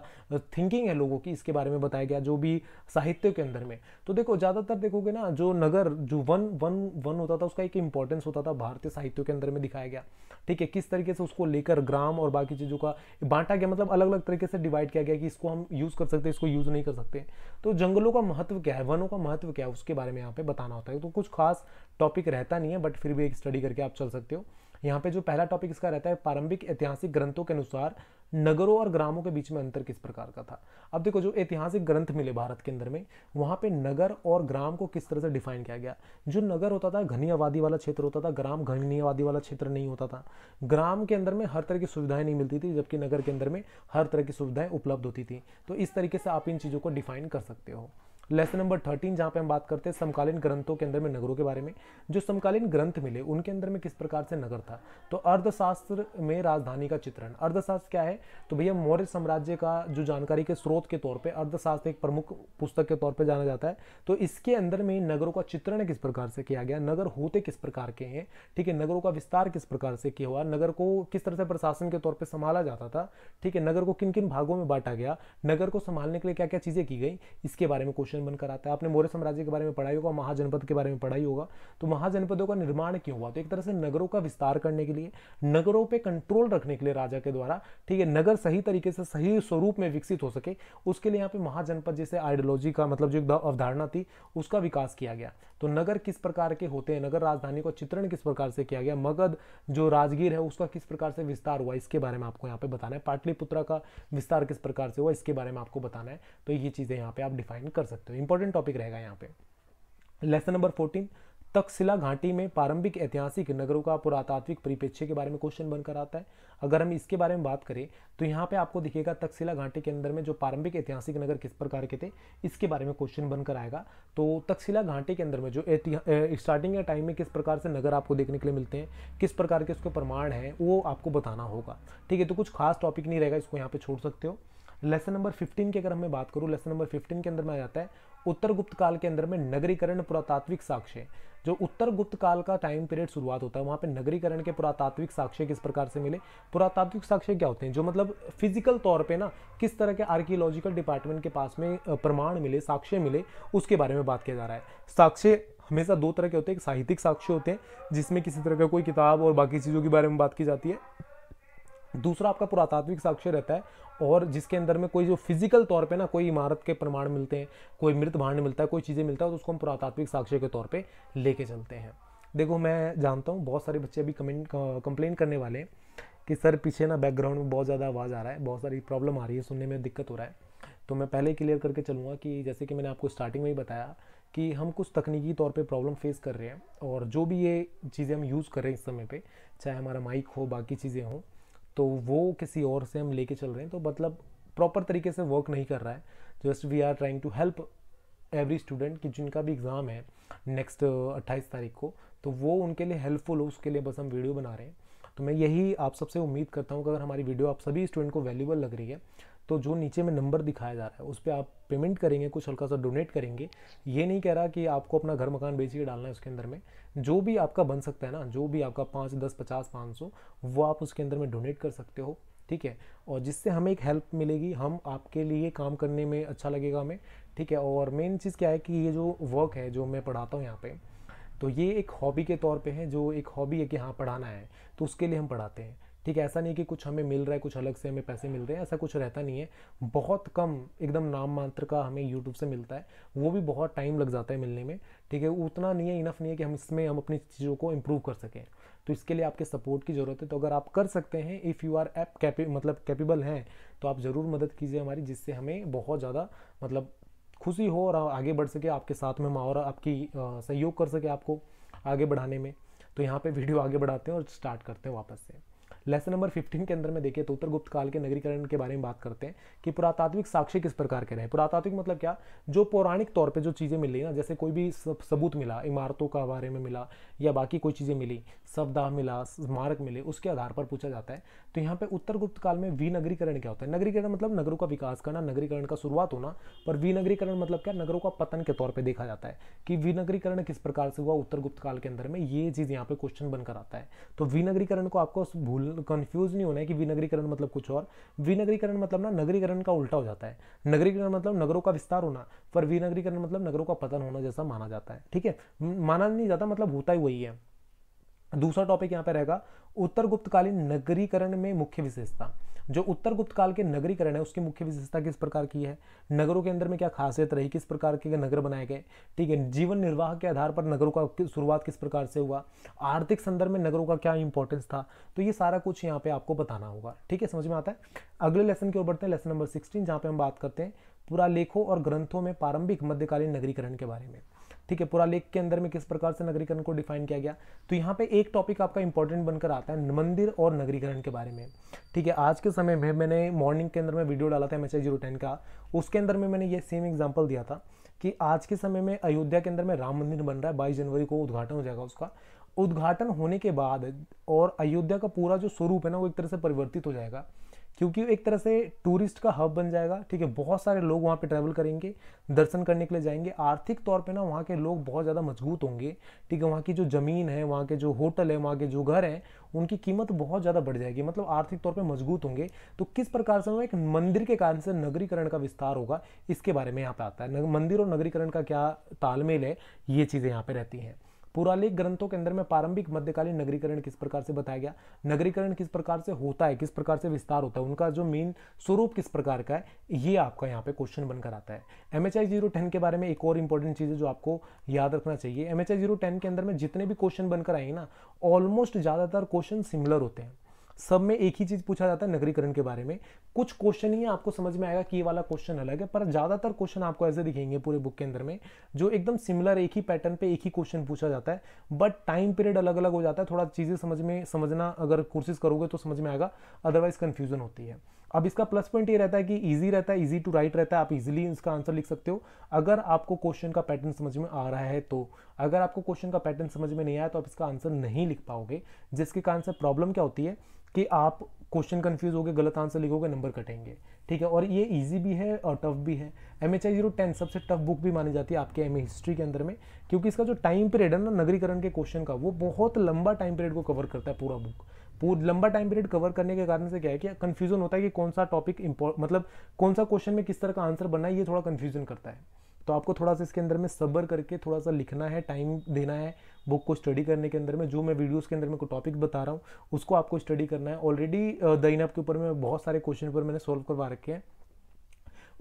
थिंकिंग है लोगों की इसके बारे में बताया गया जो भी साहित्य के अंदर में तो देखो ज़्यादातर देखोगे ना जो नगर जो वन वन वन होता था उसका एक इंपॉर्टेंस होता था भारतीय साहित्य के अंदर में दिखाया गया ठीक है किस तरीके से उसको लेकर ग्राम और बाकी चीज़ों का बांटा गया मतलब अलग अलग तरीके से डिवाइड किया गया कि इसको हम यूज़ कर सकते हैं इसको यूज़ नहीं कर सकते तो जंगलों का महत्व क्या है वनों का महत्व क्या है उसके बारे में यहाँ पे बताना होता है तो कुछ खास टॉपिक रहता नहीं है बट फिर भी एक स्टडी करके आप चल सकते हो यहाँ पे जो पहला टॉपिक इसका रहता है प्रारंभिक ऐतिहासिक ग्रंथों के अनुसार नगरों और ग्रामों के बीच में अंतर किस प्रकार का था अब देखो जो ऐतिहासिक ग्रंथ मिले भारत के अंदर में वहाँ पे नगर और ग्राम को किस तरह से डिफाइन किया गया जो नगर होता था घनी आबादी वाला क्षेत्र होता था ग्राम घनी आबादी वाला क्षेत्र नहीं होता था ग्राम के अंदर में हर तरह की सुविधाएं नहीं मिलती थी जबकि नगर के अंदर में हर तरह की सुविधाएं उपलब्ध होती थी तो इस तरीके से आप इन चीज़ों को डिफाइन कर सकते हो लेसन नंबर थर्टीन जहाँ पे हम बात करते हैं समकालीन ग्रंथों के अंदर में नगरों के बारे में जो समकालीन ग्रंथ मिले उनके अंदर में किस प्रकार से नगर था तो अर्थशास्त्र में राजधानी का चित्रण अर्थशास्त्र क्या है तो भैया मौर्य साम्राज्य का जो जानकारी के स्रोत के तौर पर अर्थशास्त्र एक प्रमुख पुस्तक के तौर पर जाना जाता है तो इसके अंदर में नगरों का चित्रण किस प्रकार से किया गया नगर होते किस प्रकार के हैं ठीक है नगरों का विस्तार किस प्रकार से किया हुआ नगर को किस तरह से प्रशासन के तौर पर संभाला जाता था ठीक है नगर को किन किन भागों में बांटा गया नगर को संभालने के लिए क्या क्या चीज़ें की गई इसके बारे में क्वेश्चन महाजन बनकर आता है आपने मौर्य साम्राज्य के बारे में पढ़ाई होगा महाजनपद के बारे में पढ़ाई होगा तो महाजनपदों का निर्माण क्यों हुआ तो एक तरह से नगरों का विस्तार करने के लिए नगरों पर कंट्रोल रखने के लिए राजा के द्वारा ठीक है नगर सही तरीके से सही स्वरूप में विकसित हो सके उसके लिए यहाँ पे महाजनपद जैसे आइडियोलॉजी का मतलब जो एक अवधारणा थी उसका विकास किया गया तो नगर किस प्रकार के होते हैं नगर राजधानी का चित्रण किस प्रकार से किया गया मगध जो राजगीर है उसका किस प्रकार से विस्तार हुआ इसके बारे में आपको यहाँ पे बताना है पाटलिपुत्रा का विस्तार किस प्रकार से हुआ इसके बारे में आपको बताना है तो ये चीज़ें यहाँ पे आप डिफाइन कर सकते सकते हो इंपॉर्टेंट टॉपिक रहेगा यहाँ पे लेसन नंबर फोर्टीन तकशिला घाटी में प्रारंभिक ऐतिहासिक नगरों का पुरातात्विक परिप्रेक्ष्य के बारे में क्वेश्चन बनकर आता है अगर हम इसके बारे में बात करें तो यहाँ पे आपको दिखेगा तकशिला घाटी के अंदर में जो प्रारंभिक ऐतिहासिक नगर किस प्रकार के थे इसके बारे में क्वेश्चन बनकर आएगा तो तकशिला घाटी के अंदर में जो स्टार्टिंग या टाइम में किस प्रकार से नगर आपको देखने के लिए मिलते हैं किस प्रकार के उसके प्रमाण हैं वो आपको बताना होगा ठीक है तो कुछ खास टॉपिक नहीं रहेगा इसको यहाँ पर छोड़ सकते हो लेसन नंबर 15 की अगर हमें बात करूँ लेसन नंबर 15 के अंदर में आ जाता है उत्तर गुप्त काल के अंदर में नगरीकरण पुरातात्विक साक्ष्य जो उत्तर गुप्त काल का टाइम पीरियड शुरुआत होता है वहाँ पे नगरीकरण के पुरातात्विक साक्ष्य किस प्रकार से मिले पुरातात्विक साक्ष्य क्या होते हैं जो मतलब फिजिकल तौर पे ना किस तरह के आर्कियोलॉजिकल डिपार्टमेंट के पास में प्रमाण मिले साक्ष्य मिले उसके बारे में बात किया जा रहा है साक्ष्य हमेशा दो तरह के होते हैं एक साहित्यिक साक्ष्य होते हैं जिसमें किसी तरह का कोई किताब और बाकी चीज़ों के बारे में बात की जाती है दूसरा आपका पुरातात्विक साक्ष्य रहता है और जिसके अंदर में कोई जो फिजिकल तौर पे ना कोई इमारत के प्रमाण मिलते हैं कोई मृत भांड मिलता है कोई चीज़ें मिलता है तो उसको हम पुरातात्विक साक्ष्य के तौर पे लेके चलते हैं देखो मैं जानता हूँ बहुत सारे बच्चे अभी कमेंट कंप्लेन करने वाले हैं कि सर पीछे ना बैकग्राउंड में बहुत ज़्यादा आवाज़ आ रहा है बहुत सारी प्रॉब्लम आ रही है सुनने में दिक्कत हो रहा है तो मैं पहले क्लियर करके चलूँगा कि जैसे कि मैंने आपको स्टार्टिंग में ही बताया कि हम कुछ तकनीकी तौर पे प्रॉब्लम फेस कर रहे हैं और जो भी ये चीज़ें हम यूज़ कर रहे हैं इस समय पे चाहे हमारा माइक हो बाकी चीज़ें हों तो वो किसी और से हम लेके चल रहे हैं तो मतलब प्रॉपर तरीके से वर्क नहीं कर रहा है just we are trying to help every student कि जिनका भी एग्ज़ाम है नेक्स्ट अट्ठाईस तारीख को तो वो उनके लिए हेल्पफुल हो उसके लिए बस हम वीडियो बना रहे हैं तो मैं यही आप सबसे उम्मीद करता हूँ कि अगर हमारी वीडियो आप सभी स्टूडेंट को वैल्यूबल लग रही है तो जो नीचे में नंबर दिखाया जा रहा है उस पर आप पेमेंट करेंगे कुछ हल्का सा डोनेट करेंगे ये नहीं कह रहा कि आपको अपना घर मकान बेच के डालना है उसके अंदर में जो भी आपका बन सकता है ना जो भी आपका पाँच दस पचास पाँच सौ वो आप उसके अंदर में डोनेट कर सकते हो ठीक है और जिससे हमें एक हेल्प मिलेगी हम आपके लिए काम करने में अच्छा लगेगा हमें ठीक है और मेन चीज़ क्या है कि ये जो वर्क है जो मैं पढ़ाता हूँ यहाँ पर तो ये एक हॉबी के तौर पर है जो एक हॉबी है कि हाँ पढ़ाना है तो उसके लिए हम पढ़ाते हैं ठीक है ऐसा नहीं कि कुछ हमें मिल रहा है कुछ अलग से हमें पैसे मिल रहे हैं ऐसा कुछ रहता नहीं है बहुत कम एकदम नाम मात्र का हमें यूट्यूब से मिलता है वो भी बहुत टाइम लग जाता है मिलने में ठीक है उतना नहीं है इनफ नहीं है कि हम इसमें हम अपनी चीज़ों को इम्प्रूव कर सकें तो इसके लिए आपके सपोर्ट की ज़रूरत है तो अगर आप कर सकते हैं इफ़ यू आर ऐप कैपे मतलब कैपेबल हैं तो आप ज़रूर मदद कीजिए हमारी जिससे हमें बहुत ज़्यादा मतलब खुशी हो और आगे बढ़ सके आपके साथ में हम और आपकी सहयोग कर सके आपको आगे बढ़ाने में तो यहाँ पे वीडियो आगे बढ़ाते हैं और स्टार्ट करते हैं वापस से लेसन नंबर फिफ्टीन के अंदर में देखिए तो उत्तर गुप्त काल के नगरीकरण के बारे में बात करते हैं कि पुरातात्विक साक्ष्य किस प्रकार के रहे पुरातात्विक मतलब क्या जो पौराणिक तौर पर जो चीज़ें मिली ना जैसे कोई भी सबूत मिला इमारतों का बारे में मिला या बाकी कोई चीज़ें मिली शब्दाह मिला स्मारक मिले उसके आधार पर पूछा जाता है तो यहाँ पर उत्तर गुप्त काल में विनगरीकरण क्या होता है नगरीकरण मतलब नगरों का विकास करना नगरीकरण का शुरुआत होना पर विनगरीकरण मतलब क्या नगरों का पतन के तौर पर देखा जाता है कि विनगरीकरण किस प्रकार से हुआ उत्तर गुप्त काल के अंदर में ये चीज़ यहाँ पे क्वेश्चन बनकर आता है तो विनगरीकरण को आपको भूलना कन्फ्यूज नहीं होना है कि विनगरीकरण मतलब कुछ और विनगरीकरण मतलब ना नगरीकरण का उल्टा हो जाता है नगरीकरण मतलब नगरों का विस्तार होना पर विनगरीकरण मतलब नगरों का पतन होना जैसा माना जाता है ठीक है माना नहीं जाता मतलब होता ही वही है दूसरा टॉपिक यहाँ पे रहेगा उत्तर गुप्तकालीन नगरीकरण में मुख्य विशेषता जो उत्तर गुप्त काल के नगरीकरण है उसकी मुख्य विशेषता किस प्रकार की है नगरों के अंदर में क्या खासियत रही किस प्रकार के नगर बनाए गए ठीक है जीवन निर्वाह के आधार पर नगरों का शुरुआत किस प्रकार से हुआ आर्थिक संदर्भ में नगरों का क्या इंपॉर्टेंस था तो ये सारा कुछ यहाँ पे आपको बताना होगा ठीक है समझ में आता है अगले लेसन की ओर बढ़ते हैं लेसन नंबर सिक्सटीन जहाँ पे हम बात करते हैं पूरा लेखों और ग्रंथों में प्रारंभिक मध्यकालीन नगरीकरण के बारे में ठीक है पूरा लेख के अंदर में किस प्रकार से नगरीकरण को डिफाइन किया गया तो यहाँ पे एक टॉपिक आपका इंपॉर्टेंट बनकर आता है मंदिर और नगरीकरण के बारे में ठीक है आज के समय में मैंने मॉर्निंग के अंदर में वीडियो डाला था एम एच जीरो टेन का उसके अंदर में मैंने ये सेम एग्जाम्पल दिया था कि आज के समय में अयोध्या के अंदर में राम मंदिर बन रहा है बाईस जनवरी को उद्घाटन हो जाएगा उसका उद्घाटन होने के बाद और अयोध्या का पूरा जो स्वरूप है ना वो एक तरह से परिवर्तित हो जाएगा क्योंकि एक तरह से टूरिस्ट का हब बन जाएगा ठीक है बहुत सारे लोग वहाँ पे ट्रैवल करेंगे दर्शन करने के लिए जाएंगे आर्थिक तौर पे ना वहाँ के लोग बहुत ज़्यादा मजबूत होंगे ठीक है वहाँ की जो ज़मीन है वहाँ के जो होटल है वहाँ के जो घर हैं उनकी कीमत बहुत ज़्यादा बढ़ जाएगी मतलब आर्थिक तौर पर मजबूत होंगे तो किस प्रकार से एक मंदिर के कारण से नगरीकरण का विस्तार होगा इसके बारे में यहाँ पर आता है मंदिर और नगरीकरण का क्या तालमेल है ये चीज़ें यहाँ पर रहती हैं पुरालेख ग्रंथों के अंदर में प्रारंभिक मध्यकालीन नगरीकरण किस प्रकार से बताया गया नगरीकरण किस प्रकार से होता है किस प्रकार से विस्तार होता है उनका जो मेन स्वरूप किस प्रकार का है ये आपका यहाँ पे क्वेश्चन बनकर आता है एम एच जीरो टेन के बारे में एक और इंपॉर्टेंट चीज़ है जो आपको याद रखना चाहिए एम एच जीरो टेन के अंदर में जितने भी क्वेश्चन बनकर आएंगे ना ऑलमोस्ट ज़्यादातर क्वेश्चन सिमिलर होते हैं सब में एक ही चीज़ पूछा जाता है नगरीकरण के बारे में कुछ क्वेश्चन ही आपको समझ में आएगा कि ये वाला क्वेश्चन अलग है पर ज़्यादातर क्वेश्चन आपको ऐसे दिखेंगे पूरे बुक के अंदर में जो एकदम सिमिलर एक ही पैटर्न पे एक ही क्वेश्चन पूछा जाता है बट टाइम पीरियड अलग अलग हो जाता है थोड़ा चीज़ें समझ में समझना अगर कोर्सेज करोगे तो समझ में आएगा अदरवाइज कन्फ्यूजन होती है अब इसका प्लस पॉइंट ये रहता है कि ईजी रहता है ईजी टू राइट रहता है आप इजीली इसका आंसर लिख सकते हो अगर आपको क्वेश्चन का पैटर्न समझ में आ रहा है तो अगर आपको क्वेश्चन का पैटर्न समझ में नहीं आया तो आप इसका आंसर नहीं लिख पाओगे जिसके कारण से प्रॉब्लम क्या होती है कि आप क्वेश्चन कन्फ्यूज हो गए गलत आंसर लिखोगे नंबर कटेंगे ठीक है और ये इजी भी है और टफ भी है M H I zero ten सबसे टफ बुक भी मानी जाती है आपके एम हिस्ट्री के अंदर में क्योंकि इसका जो टाइम पीरियड है ना नगरीकरण के क्वेश्चन का वो बहुत लंबा टाइम पीरियड को कवर करता है पूरा बुक पूरा लंबा टाइम पीरियड कवर करने के कारण से क्या है कि कन्फ्यूजन होता है कि कौन सा टॉपिक मतलब कौन सा क्वेश्चन में किस तरह का आंसर बनना है ये थोड़ा कन्फ्यूजन करता है तो आपको थोड़ा सा इसके अंदर में सब्र करके थोड़ा सा लिखना है टाइम देना है बुक को स्टडी करने के अंदर में जो मैं वीडियोस के अंदर में को टॉपिक बता रहा हूँ उसको आपको स्टडी करना है ऑलरेडी द इनअप के ऊपर में बहुत सारे क्वेश्चन पर मैंने सॉल्व करवा रखे हैं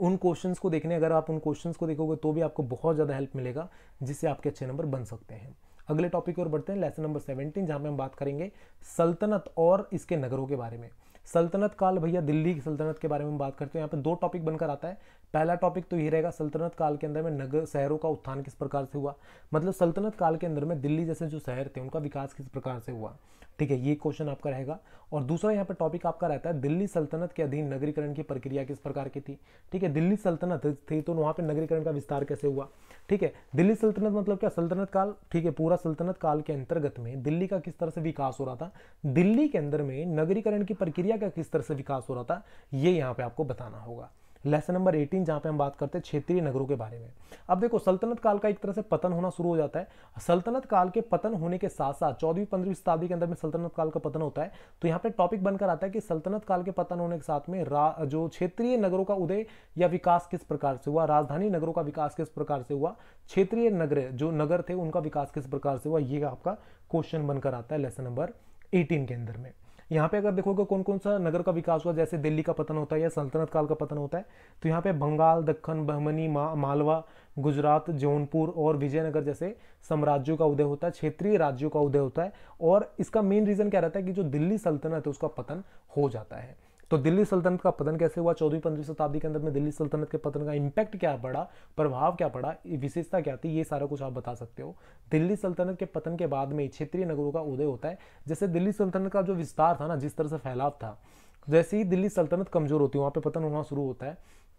उन क्वेश्चंस को देखने अगर आप उन क्वेश्चंस को देखोगे तो भी आपको बहुत ज़्यादा हेल्प मिलेगा जिससे आपके अच्छे नंबर बन सकते हैं अगले टॉपिक की ओर बढ़ते हैं लेसन नंबर सेवनटीन जहाँ पर हम बात करेंगे सल्तनत और इसके नगरों के बारे में सल्तनत काल भैया दिल्ली की सल्तनत के बारे में हम बात करते हैं यहाँ पे दो टॉपिक बनकर आता है पहला टॉपिक तो ये रहेगा सल्तनत काल के अंदर में नगर शहरों का उत्थान किस प्रकार से हुआ मतलब सल्तनत काल के अंदर में दिल्ली जैसे जो शहर थे उनका विकास किस प्रकार से हुआ ठीक है ये क्वेश्चन आपका रहेगा और दूसरा यहाँ पर टॉपिक आपका रहता है दिल्ली सल्तनत के अधीन नगरीकरण की प्रक्रिया किस प्रकार की थी ठीक है दिल्ली सल्तनत थी तो वहाँ पर नगरीकरण का विस्तार कैसे हुआ ठीक है दिल्ली सल्तनत मतलब क्या सल्तनत काल ठीक है पूरा सल्तनत काल के अंतर्गत में दिल्ली का किस तरह से विकास हो रहा था दिल्ली के अंदर में नगरीकरण की प्रक्रिया का किस तरह से विकास हो रहा था ये यहाँ पे आपको बताना होगा लेसन नंबर 18 जहाँ पे हम बात करते हैं क्षेत्रीय नगरों के बारे में अब देखो सल्तनत काल का एक तरह से पतन होना शुरू हो जाता है सल्तनत काल के पतन होने के साथ साथ चौदहवीं पंद्रहवीं शताब्दी के अंदर में सल्तनत काल का पतन होता है तो यहाँ पे टॉपिक बनकर आता है कि सल्तनत काल के पतन होने के साथ में जो क्षेत्रीय नगरों का उदय या विकास किस प्रकार से हुआ राजधानी नगरों का विकास किस प्रकार से हुआ क्षेत्रीय नगर जो नगर थे उनका विकास किस प्रकार से हुआ ये आपका क्वेश्चन बनकर आता है लेसन नंबर एटीन के अंदर में यहाँ पे अगर देखोगे कौन कौन सा नगर का विकास हुआ जैसे दिल्ली का पतन होता है या सल्तनत काल का पतन होता है तो यहाँ पे बंगाल दक्खन बहमनी मा, मालवा गुजरात जौनपुर और विजयनगर जैसे साम्राज्यों का उदय होता है क्षेत्रीय राज्यों का उदय होता है और इसका मेन रीज़न क्या रहता है कि जो दिल्ली सल्तनत है उसका पतन हो जाता है तो दिल्ली सल्तनत का पतन कैसे हुआ चौदहवीं पंद्रहवीं शताब्दी के अंदर में दिल्ली सल्तनत के पतन का इम्पैक्ट क्या पड़ा प्रभाव क्या पड़ा विशेषता क्या थी ये सारा कुछ आप बता सकते हो दिल्ली सल्तनत के पतन के बाद में क्षेत्रीय नगरों का उदय होता है जैसे दिल्ली सल्तनत का जो विस्तार था ना जिस तरह से फैलाव था जैसे ही दिल्ली सल्तनत कमजोर होती है वहाँ पे पतन होना शुरू होता है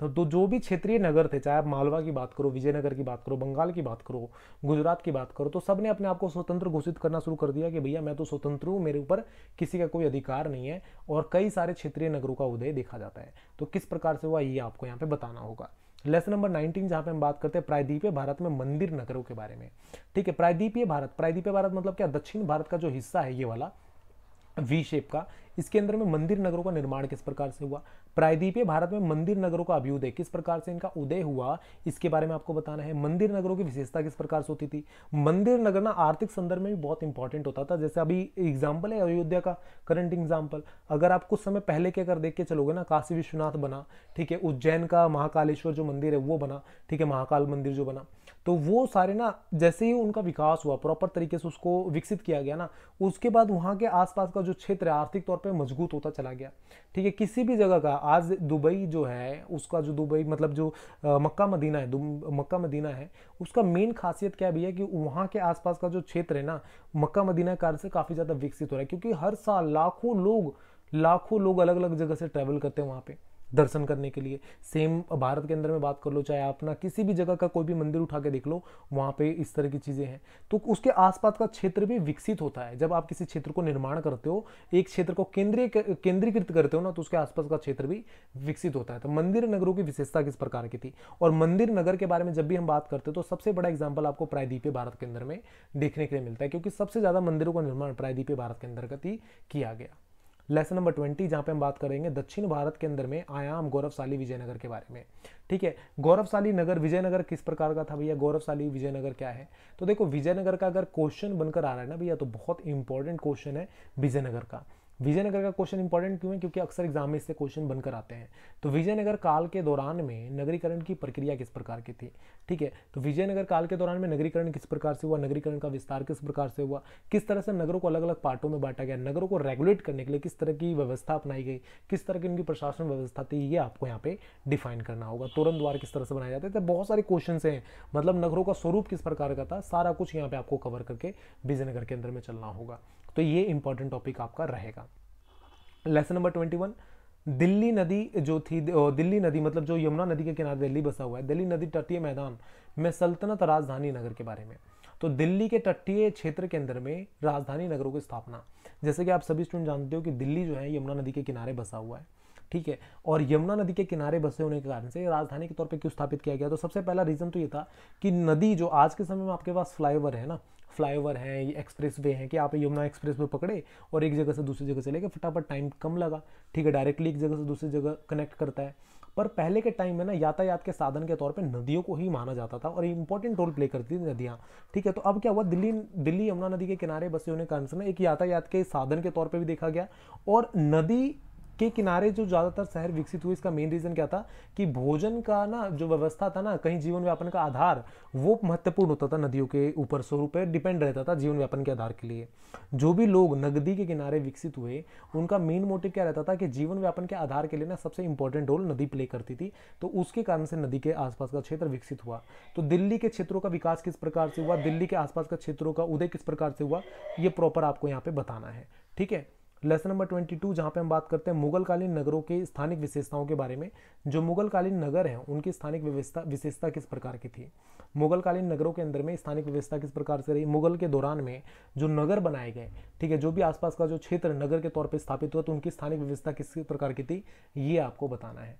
तो जो भी क्षेत्रीय नगर थे चाहे आप मालवा की बात करो विजयनगर की बात करो बंगाल की बात करो गुजरात की बात करो तो सब ने अपने आप को स्वतंत्र घोषित करना शुरू कर दिया कि भैया मैं तो स्वतंत्र हूँ मेरे ऊपर किसी का कोई अधिकार नहीं है और कई सारे क्षेत्रीय नगरों का उदय देखा जाता है तो किस प्रकार से हुआ ये आपको यहाँ पे बताना होगा लेसन नंबर 19 जहाँ पे हम बात करते हैं प्रायद्वीपीय भारत में मंदिर नगरों के बारे में ठीक है प्रायद्वीपीय भारत प्रायद्वीपीय भारत मतलब क्या दक्षिण भारत का जो हिस्सा है ये वाला वी शेप का इसके अंदर में मंदिर नगरों का निर्माण किस प्रकार से हुआ प्रायद्वीपीय भारत में मंदिर नगरों का अभ्युदय किस प्रकार से इनका उदय हुआ इसके बारे में आपको बताना है मंदिर नगरों की विशेषता किस प्रकार से होती थी मंदिर नगर ना आर्थिक संदर्भ में भी बहुत इंपॉर्टेंट होता था जैसे अभी एग्जाम्पल है अयोध्या का करंट एग्जाम्पल अगर आप कुछ समय पहले के अगर देख के चलोगे ना काशी विश्वनाथ बना ठीक है उज्जैन का महाकालेश्वर जो मंदिर है वो बना ठीक है महाकाल मंदिर जो बना तो वो सारे ना जैसे ही उनका विकास हुआ प्रॉपर तरीके से उसको विकसित किया गया ना उसके बाद वहाँ के आसपास का जो क्षेत्र है आर्थिक तौर पर मजबूत होता चला गया ठीक है किसी भी जगह का आज दुबई जो है उसका जो दुबई मतलब जो मक्का मदीना है मक्का मदीना है उसका मेन खासियत क्या भी है कि वहाँ के आसपास का जो क्षेत्र है ना मक्का मदीना कार से काफ़ी ज़्यादा विकसित हो रहा है क्योंकि हर साल लाखों लोग लाखों लोग अलग अलग जगह से ट्रैवल करते हैं वहाँ पर दर्शन करने के लिए सेम भारत के अंदर में बात कर लो चाहे अपना किसी भी जगह का कोई भी मंदिर उठा के देख लो वहाँ पे इस तरह की चीज़ें हैं तो उसके आसपास का क्षेत्र भी विकसित होता है जब आप किसी क्षेत्र को निर्माण करते हो एक क्षेत्र को केंद्रीय केंद्रीकृत करते हो ना तो उसके आसपास का क्षेत्र भी विकसित होता है तो मंदिर नगरों की विशेषता किस प्रकार की थी और मंदिर नगर के बारे में जब भी हम बात करते हो तो सबसे बड़ा एग्जाम्पल आपको प्रायद्वीपीय भारत के अंदर में देखने के लिए मिलता है क्योंकि सबसे ज़्यादा मंदिरों का निर्माण प्रायद्वीपीय भारत के अंतर्गत ही किया गया लेसन नंबर ट्वेंटी जहाँ पे हम बात करेंगे दक्षिण भारत के अंदर में आयाम गौरवशाली विजयनगर के बारे में ठीक है गौरवशाली नगर विजयनगर किस प्रकार का था भैया गौरवशाली विजयनगर क्या है तो देखो विजयनगर का अगर क्वेश्चन बनकर आ रहा है ना भैया तो बहुत इंपॉर्टेंट क्वेश्चन है विजयनगर का विजयनगर का क्वेश्चन इंपॉर्टेंट क्यों है क्योंकि अक्सर एग्जाम में इससे क्वेश्चन बनकर आते हैं तो विजयनगर काल के दौरान में नगरीकरण की प्रक्रिया किस प्रकार की थी ठीक है तो विजयनगर काल के दौरान में नगरीकरण किस प्रकार से हुआ नगरीकरण का विस्तार किस प्रकार से हुआ किस तरह से नगरों को अलग अलग पार्टों में बांटा गया नगरों को रेगुलेट करने के लिए किस तरह की व्यवस्था अपनाई गई किस तरह की उनकी प्रशासन व्यवस्था थी ये आपको यहाँ पे डिफाइन करना होगा तोरण द्वार किस तरह से बनाए जाते थे तो बहुत सारे क्वेश्चन हैं मतलब नगरों का स्वरूप किस प्रकार का था सारा कुछ यहाँ पे आपको कवर करके विजयनगर के अंदर में चलना होगा तो ये इंपॉर्टेंट टॉपिक आपका रहेगा lesson number twenty one Delhi नदी जो थी दिल्ली नदी मतलब जो यमुना नदी के किनारे दिल्ली बसा हुआ है दिल्ली नदी तटीय मैदान में सल्तनत राजधानी नगर के बारे में तो दिल्ली के तटीय क्षेत्र के अंदर में राजधानी नगरों की स्थापना जैसे कि आप सभी स्टूडेंट जानते हो कि दिल्ली जो है यमुना नदी के किनारे बसा हुआ है ठीक है और यमुना नदी के किनारे बसे होने के कारण से राजधानी के तौर पर क्यों स्थापित किया गया तो सबसे पहला रीज़न तो ये था कि नदी जो आज के समय में आपके पास फ्लाईओवर है ना फ्लाईओवर हैं ये एक्सप्रेस वे हैं कि आप यमुना एक्सप्रेस वे पकड़े और एक जगह से दूसरी जगह चले गए फटाफट टाइम कम लगा ठीक है डायरेक्टली एक जगह से दूसरी जगह कनेक्ट करता है पर पहले के टाइम में ना यातायात के साधन के तौर पे नदियों को ही माना जाता था और इंपॉर्टेंट रोल प्ले करती थी नदियाँ ठीक है तो अब क्या हुआ दिल्ली दिल्ली यमुना नदी के किनारे बसे होने के कारण से ना एक यातायात के साधन के तौर पर भी देखा गया और नदी के किनारे जो ज़्यादातर शहर विकसित हुए इसका मेन रीज़न क्या था कि भोजन का ना जो व्यवस्था था ना कहीं जीवन व्यापन का आधार वो महत्वपूर्ण होता था नदियों के ऊपर सौ रुपये डिपेंड रहता था जीवन व्यापन के आधार के लिए जो भी लोग नगदी के किनारे विकसित हुए उनका मेन मोटिव क्या रहता था कि जीवन व्यापन के आधार के लिए ना सबसे इंपॉर्टेंट रोल नदी प्ले करती थी तो उसके कारण से नदी के आसपास का क्षेत्र विकसित हुआ तो दिल्ली के क्षेत्रों का विकास किस प्रकार से हुआ दिल्ली के आसपास का क्षेत्रों का उदय किस प्रकार से हुआ ये प्रॉपर आपको यहाँ पे बताना है ठीक है लेसन नंबर ट्वेंटी टू जहाँ पे हम बात करते हैं मुगलकालीन नगरों के स्थानिक विशेषताओं के बारे में जो मुगलकालीन नगर हैं उनकी स्थानिक व्यवस्था विशेषता किस प्रकार की थी मुगलकालीन नगरों के अंदर में स्थानिक व्यवस्था किस प्रकार से रही मुगल के दौरान में जो नगर बनाए गए ठीक है जो भी आसपास का जो क्षेत्र नगर के तौर पर स्थापित हुआ तो उनकी स्थानिक व्यवस्था किस प्रकार की थी ये आपको बताना है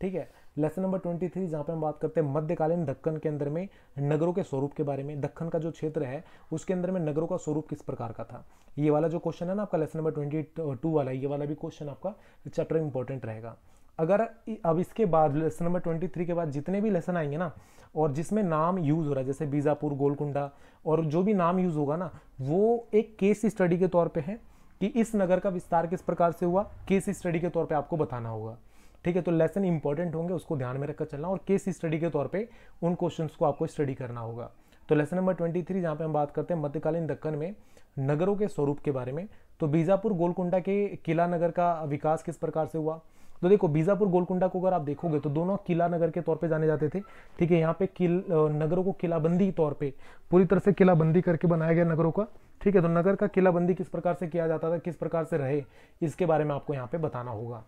ठीक है लेसन नंबर ट्वेंटी थ्री जहाँ पर हम बात करते हैं मध्यकालीन दक्कन के अंदर में नगरों के स्वरूप के बारे में दक्खन का जो क्षेत्र है उसके अंदर में नगरों का स्वरूप किस प्रकार का था ये वाला जो क्वेश्चन है ना आपका लेसन नंबर ट्वेंटी टू वाला ये वाला भी क्वेश्चन आपका चैप्टर इंपॉर्टेंट रहेगा अगर अब इसके बाद लेसन नंबर ट्वेंटी थ्री के बाद जितने भी लेसन आएंगे ना और जिसमें नाम यूज़ हो रहा है जैसे बीजापुर गोलकुंडा और जो भी नाम यूज़ होगा ना वो एक केस स्टडी के तौर पे है कि इस नगर का विस्तार किस प्रकार से हुआ केस स्टडी के तौर पे आपको बताना होगा ठीक है तो लेसन इंपॉर्टेंट होंगे उसको ध्यान में रखकर चलना और केस स्टडी के तौर पर उन क्वेश्चन को आपको स्टडी करना होगा तो लेसन नंबर ट्वेंटी थ्री जहाँ पर हम बात करते हैं मध्यकालीन दक्कन में नगरों के स्वरूप के बारे में तो बीजापुर गोलकुंडा के किला नगर का विकास किस प्रकार से हुआ तो देखो बीजापुर गोलकुंडा को अगर आप देखोगे तो दोनों किला नगर के तौर पे जाने जाते थे ठीक है यहाँ पे किल नगरों को किलाबंदी के तौर पे पूरी तरह से किलाबंदी करके बनाया गया नगरों का ठीक है तो नगर का किलाबंदी किस प्रकार से किया जाता था किस प्रकार से रहे इसके बारे में आपको यहाँ पे बताना होगा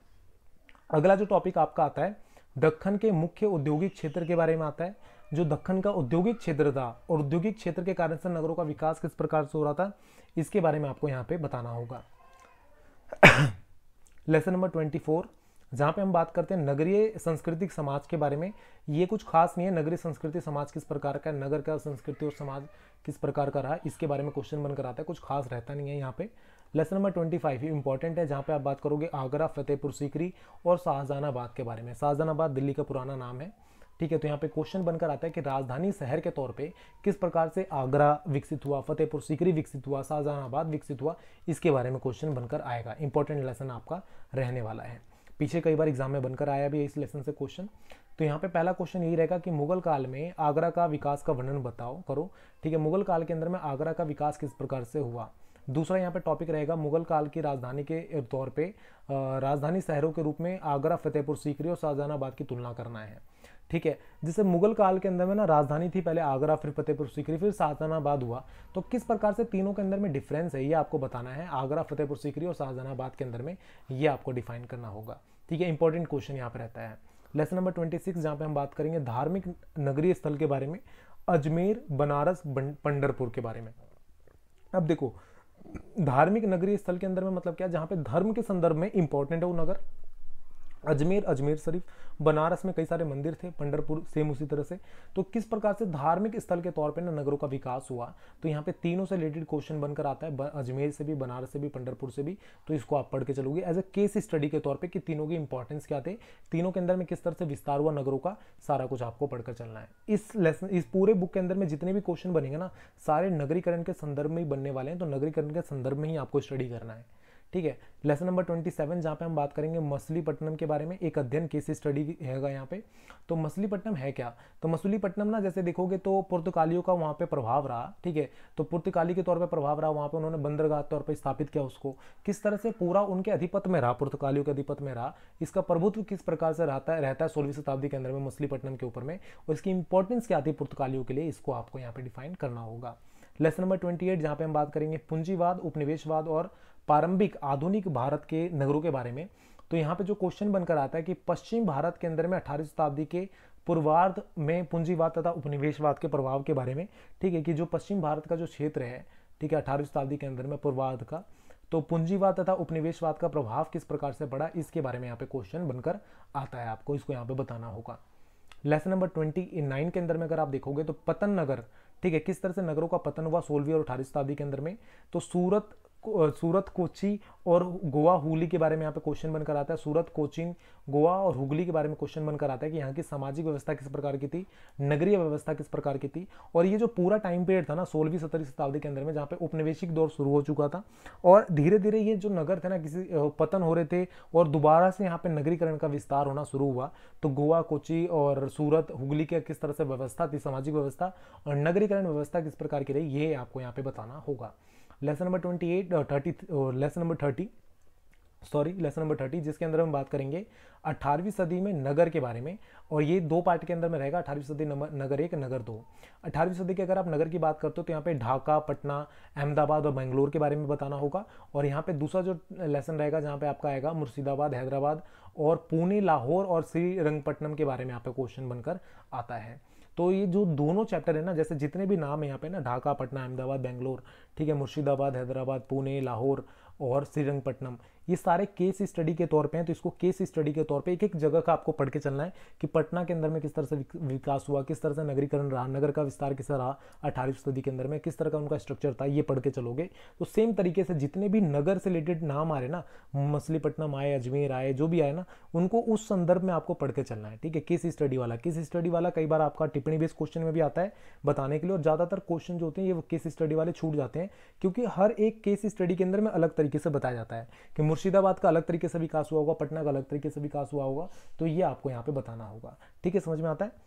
अगला जो टॉपिक आपका आता है दखन के मुख्य औद्योगिक क्षेत्र के बारे में आता है जो दखन का औद्योगिक क्षेत्र था और औद्योगिक क्षेत्र के कारण से नगरों का विकास किस प्रकार से हो रहा था इसके बारे में आपको यहाँ पे बताना होगा लेसन नंबर ट्वेंटी फोर जहाँ पे हम बात करते हैं नगरीय सांस्कृतिक समाज के बारे में ये कुछ खास नहीं है नगरीय संस्कृति समाज किस प्रकार का है नगर का संस्कृति और समाज किस प्रकार का रहा इसके बारे में क्वेश्चन बनकर आता है कुछ खास रहता नहीं है यहाँ पे लेसन नंबर ट्वेंटी फाइव ये इंपॉर्टेंट है जहाँ पे आप बात करोगे आगरा फतेहपुर सीकरी और शाहजहानाबाद के बारे में शाहजहानाबाद दिल्ली का पुराना नाम है ठीक है तो यहाँ पे क्वेश्चन बनकर आता है कि राजधानी शहर के तौर पे किस प्रकार से आगरा विकसित हुआ फतेहपुर सीकरी विकसित हुआ शाहजहानाबाद विकसित हुआ इसके बारे में क्वेश्चन बनकर आएगा इंपॉर्टेंट लेसन आपका रहने वाला है पीछे कई बार एग्जाम में बनकर आया भी है इस लेसन से क्वेश्चन तो यहाँ पे पहला क्वेश्चन यही रहेगा कि मुगल काल में आगरा का विकास का वर्णन बताओ करो ठीक है मुगल काल के अंदर में आगरा का विकास किस प्रकार से हुआ दूसरा यहाँ पे टॉपिक रहेगा मुगल काल की राजधानी के तौर पे राजधानी शहरों के रूप में आगरा फतेहपुर सीकरी और शाहजहानाबाद की तुलना करना है ठीक है जिसे मुगल काल के अंदर में ना राजधानी थी पहले आगरा फिर फतेहपुर सीकरी फिर शाहजहानाबाद हुआ तो किस प्रकार से तीनों के अंदर में डिफरेंस है ये आपको बताना है आगरा फतेहपुर सीकरी और शाहजहानाबाद के अंदर में ये आपको डिफाइन करना होगा ठीक है इंपॉर्टेंट क्वेश्चन यहाँ पर रहता है लेसन नंबर ट्वेंटी सिक्स जहाँ पर हम बात करेंगे धार्मिक नगरीय स्थल के बारे में अजमेर बनारस पंडरपुर के बारे में अब देखो धार्मिक नगरीय स्थल के अंदर में मतलब क्या जहाँ पे धर्म के संदर्भ में इंपॉर्टेंट है वो नगर अजमेर अजमेर शरीफ बनारस में कई सारे मंदिर थे पंडरपुर सेम उसी तरह से तो किस प्रकार से धार्मिक स्थल के तौर पे ना नगरों का विकास हुआ तो यहाँ पे तीनों से रिलेटेड क्वेश्चन बनकर आता है अजमेर से भी बनारस से भी पंडरपुर से भी तो इसको आप पढ़ के चलोगे एज अ केस स्टडी के तौर पर कि तीनों की इंपॉर्टेंस क्या थे तीनों के अंदर में किस तरह से विस्तार हुआ नगरों का सारा कुछ आपको पढ़कर चलना है इस लेसन इस पूरे बुक के अंदर में जितने भी क्वेश्चन बनेंगे ना सारे नगरीकरण के संदर्भ में ही बनने वाले हैं तो नगरीकरण के संदर्भ में ही आपको स्टडी करना है ठीक है लेसन नंबर ट्वेंटी सेवन जहाँ पर हम बात करेंगे मसलीपट्टनम के बारे में एक अध्ययन केस स्टडी हैगा यहाँ पे तो मसलीपट्टनम है क्या तो मसलीपट्टनम ना जैसे देखोगे तो पुर्तगालियों का वहाँ पे प्रभाव रहा ठीक है तो पुर्तगाली के तौर पे प्रभाव रहा वहाँ पे उन्होंने बंदरगाह तौर पर स्थापित किया उसको किस तरह से पूरा उनके अधिपत में रहा पुर्तगालियों के अधिपत में रहा इसका प्रभुत्व किस प्रकार से रहता है रहता है सोलहवीं शताब्दी के अंदर में मसलीपट्टनम के ऊपर में और इसकी इंपॉर्टेंस क्या थी पुर्तगालियों के लिए इसको आपको यहाँ पे डिफाइन करना होगा लेसन नंबर ट्वेंटी एट जहाँ पे हम बात करेंगे पूंजीवाद उपनिवेशवाद और प्रारंभिक आधुनिक भारत के नगरों के बारे में तो यहाँ पे जो क्वेश्चन बनकर आता है कि पश्चिम भारत के अंदर में अठारहवीं शताब्दी के पूर्वार्ध में पूंजीवाद तथा उपनिवेशवाद के प्रभाव के बारे में ठीक है कि जो पश्चिम भारत का जो क्षेत्र है ठीक है अठारहवीं शताब्दी के अंदर में पूर्वार्ध का तो पूंजीवाद तथा उपनिवेशवाद का प्रभाव किस प्रकार से पड़ा इसके बारे में यहाँ पे क्वेश्चन बनकर आता है आपको इसको यहाँ पे बताना होगा लेसन नंबर ट्वेंटी नाइन के अंदर में अगर आप देखोगे तो पतन नगर ठीक है किस तरह से नगरों का पतन हुआ सोलहवीं और अठारहवीं शताब्दी के अंदर में तो सूरत सूरत कोची और गोवा हुगली के बारे में यहाँ पे क्वेश्चन बनकर आता है सूरत कोचिन गोवा और हुगली के बारे में क्वेश्चन बनकर आता है कि यहाँ की सामाजिक व्यवस्था किस प्रकार की थी नगरीय व्यवस्था किस प्रकार की थी और ये जो पूरा टाइम पीरियड था ना सोलहवीं सत्रहवीं शताब्दी के अंदर में जहाँ पे उपनिवेशिक दौर शुरू हो चुका था और धीरे धीरे ये जो नगर थे ना किसी पतन हो रहे थे और दोबारा से यहाँ पर नगरीकरण का विस्तार होना शुरू हुआ तो गोवा कोची और सूरत हुगली की किस तरह से व्यवस्था थी सामाजिक व्यवस्था और नगरीकरण व्यवस्था किस प्रकार की रही ये आपको यहाँ पे बताना होगा lesson number twenty eight thirty lesson number thirty sorry lesson number thirty जिसके अंदर हम बात करेंगे अठारहवीं सदी में नगर के बारे में और ये दो पार्ट के अंदर में रहेगा अठारहवीं सदी नंबर नगर एक नगर दो अठारहवीं सदी के अगर आप नगर की बात करते हो तो यहाँ पे ढाका पटना अहमदाबाद और बेंगलोर के बारे में बताना होगा और यहाँ पे दूसरा जो लेसन रहेगा जहाँ पे आपका आएगा मुर्शिदाबाद हैदराबाद और पुणे लाहौर और श्रीरंगपट्टनम के बारे में यहाँ पे क्वेश्चन बनकर आता है तो ये जो दोनों चैप्टर है ना जैसे जितने भी नाम है यहाँ पे ना ढाका पटना अहमदाबाद बेंगलोर ठीक है मुर्शिदाबाद हैदराबाद पुणे लाहौर और श्रीरंगपट्टनम ये सारे केस स्टडी के तौर पे हैं तो इसको केस स्टडी के तौर पे एक एक जगह का आपको पढ़ के चलना है कि पटना के अंदर में किस तरह से विकास हुआ किस तरह से नगरीकरण रहा नगर का विस्तार किस रहा अठारहवीं सदी के अंदर में किस तरह का उनका स्ट्रक्चर था ये पढ़ के चलोगे तो सेम तरीके से जितने भी नगर से रिलेटेड नाम आ रहे ना मछलीपट्टनम आए अजमेर आए जो भी आए ना उनको उस संदर्भ में आपको पढ़ के चलना है ठीक है केस स्टडी वाला केस स्टडी वाला कई बार आपका टिप्पणी बेस्ड क्वेश्चन में भी आता है बताने के लिए और ज़्यादातर क्वेश्चन जो होते हैं ये केस स्टडी वाले छूट जाते हैं क्योंकि हर एक केस स्टडी के अंदर में अलग तरीके से बताया जाता है कि मुर्शिदाबाद का अलग तरीके से विकास हुआ होगा पटना का अलग तरीके से विकास हुआ होगा तो ये आपको यहाँ पे बताना होगा ठीक है समझ में आता है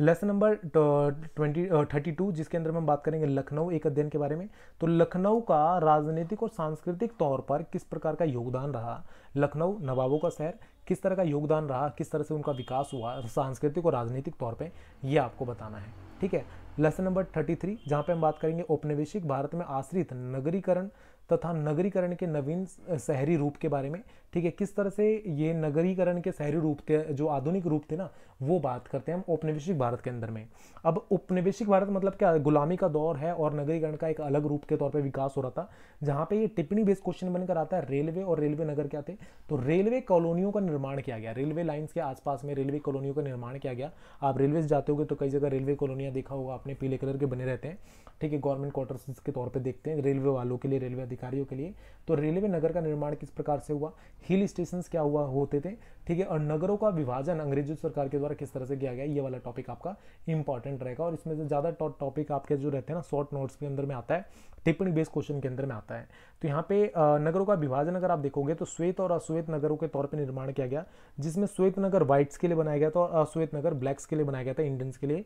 lesson number twenty thirty two जिसके अंदर हम बात करेंगे लखनऊ एक अध्ययन के बारे में तो लखनऊ का राजनीतिक और सांस्कृतिक तौर पर किस प्रकार का योगदान रहा लखनऊ नवाबों का शहर किस तरह का योगदान रहा किस तरह से उनका विकास हुआ सांस्कृतिक और राजनीतिक तौर पे ये आपको बताना है ठीक है लेसन नंबर थर्टी थ्री जहाँ पर हम बात करेंगे औपनिवेशिक भारत में आश्रित नगरीकरण तथा नगरीकरण के नवीन शहरी रूप के बारे में ठीक है किस तरह से ये नगरीकरण के शहरी रूप थे जो आधुनिक रूप थे ना वो बात करते हैं हम औपनिवेशिक भारत के अंदर में अब औपनिवेशिक भारत मतलब क्या गुलामी का दौर है और नगरीकरण का एक अलग रूप के तौर पर विकास हो रहा था जहाँ पे ये टिप्पणी बेस्ड क्वेश्चन बनकर आता है रेलवे और रेलवे नगर क्या थे तो रेलवे कॉलोनियों का निर्माण किया गया रेलवे लाइन्स के आसपास में रेलवे कॉलोनियों का निर्माण किया गया आप रेलवे जाते हो तो कई जगह रेलवे कॉलोनियाँ देखा होगा आपने पीले कलर के बने रहते हैं ठीक है गवर्नमेंट क्वार्टर्स के तौर पर देखते हैं रेलवे वालों के लिए रेलवे अधिकारियों के लिए तो रेलवे नगर का निर्माण किस प्रकार से हुआ हिल स्टेशन क्या हुआ होते थे ठीक है और नगरों का विभाजन अंग्रेजों सरकार के द्वारा किस तरह से किया गया ये वाला टॉपिक आपका इंपॉर्टेंट रहेगा और इसमें से ज़्यादा टॉपिक आपके जो रहते हैं ना शॉर्ट नोट्स के अंदर में आता है टिप्पणी बेस्ड क्वेश्चन के अंदर में आता है तो यहाँ पे नगरों का विभाजन अगर आप देखोगे तो श्वेत और अश्वेत नगरों के तौर पर निर्माण किया गया जिसमें श्वेत नगर व्हाइट्स के लिए बनाया गया था और अश्वेत नगर ब्लैक्स के लिए बनाया गया था इंडियंस के लिए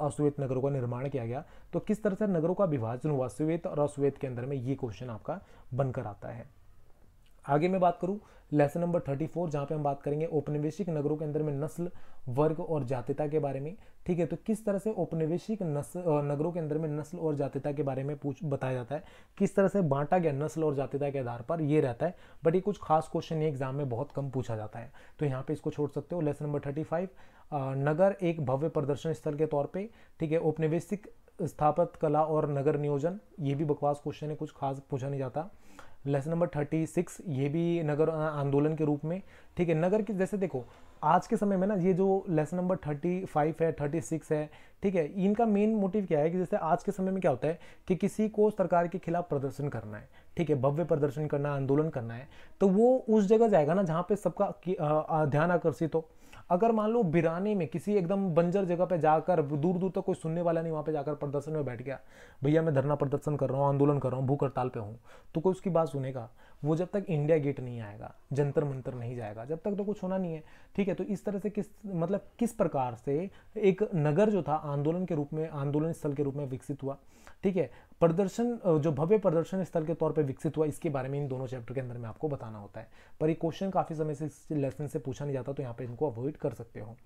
अश्वेत नगरों का निर्माण किया गया तो किस तरह से नगरों का विभाजन हुआ श्वेत और अश्वेत के अंदर में ये क्वेश्चन आपका बनकर आता है आगे मैं बात करूँ लेसन नंबर थर्टी फोर जहाँ पर हम बात करेंगे औपनिवेशिक नगरों के अंदर में नस्ल वर्ग और जातिता के बारे में ठीक है तो किस तरह से औपनिवेशिक नस्ल नगरों के अंदर में नस्ल और जातिता के बारे में पूछ बताया जाता है किस तरह से बांटा गया नस्ल और जातिता के आधार पर ये रहता है बट ये कुछ खास क्वेश्चन ये एग्जाम में बहुत कम पूछा जाता है तो यहाँ पर इसको छोड़ सकते हो लेसन नंबर थर्टी फाइव नगर एक भव्य प्रदर्शन स्थल के तौर पर ठीक है औपनिवेशिक स्थापत कला और नगर नियोजन ये भी बकवास क्वेश्चन है कुछ खास पूछा नहीं जाता लेसन नंबर थर्टी सिक्स ये भी नगर आंदोलन के रूप में ठीक है नगर की जैसे देखो आज के समय में ना ये जो लेसन नंबर थर्टी फाइव है थर्टी सिक्स है ठीक है इनका मेन मोटिव क्या है कि जैसे आज के समय में क्या होता है कि किसी को सरकार के खिलाफ प्रदर्शन करना है ठीक है भव्य प्रदर्शन करना आंदोलन करना है तो वो उस जगह जाएगा ना जहाँ पे सबका ध्यान आकर्षित हो अगर मान लो बिराने में किसी एकदम बंजर जगह पे जाकर दूर दूर तक तो कोई सुनने वाला नहीं वहाँ पे जाकर प्रदर्शन में बैठ गया भैया मैं धरना प्रदर्शन कर रहा हूँ आंदोलन कर रहा हूँ भूख हड़ताल पे हूँ तो कोई उसकी बात सुनेगा वो जब तक इंडिया गेट नहीं आएगा जंतर मंतर नहीं जाएगा जब तक तो कुछ होना नहीं है ठीक है तो इस तरह से किस मतलब किस प्रकार से एक नगर जो था आंदोलन के रूप में आंदोलन स्थल के रूप में विकसित हुआ ठीक है प्रदर्शन जो भव्य प्रदर्शन स्थल के तौर पर विकसित हुआ इसके बारे में इन दोनों चैप्टर के अंदर में आपको बताना होता है पर ये क्वेश्चन काफ़ी समय से लेसन से पूछा नहीं जाता तो यहाँ पर इनको अवॉइड कर सकते हो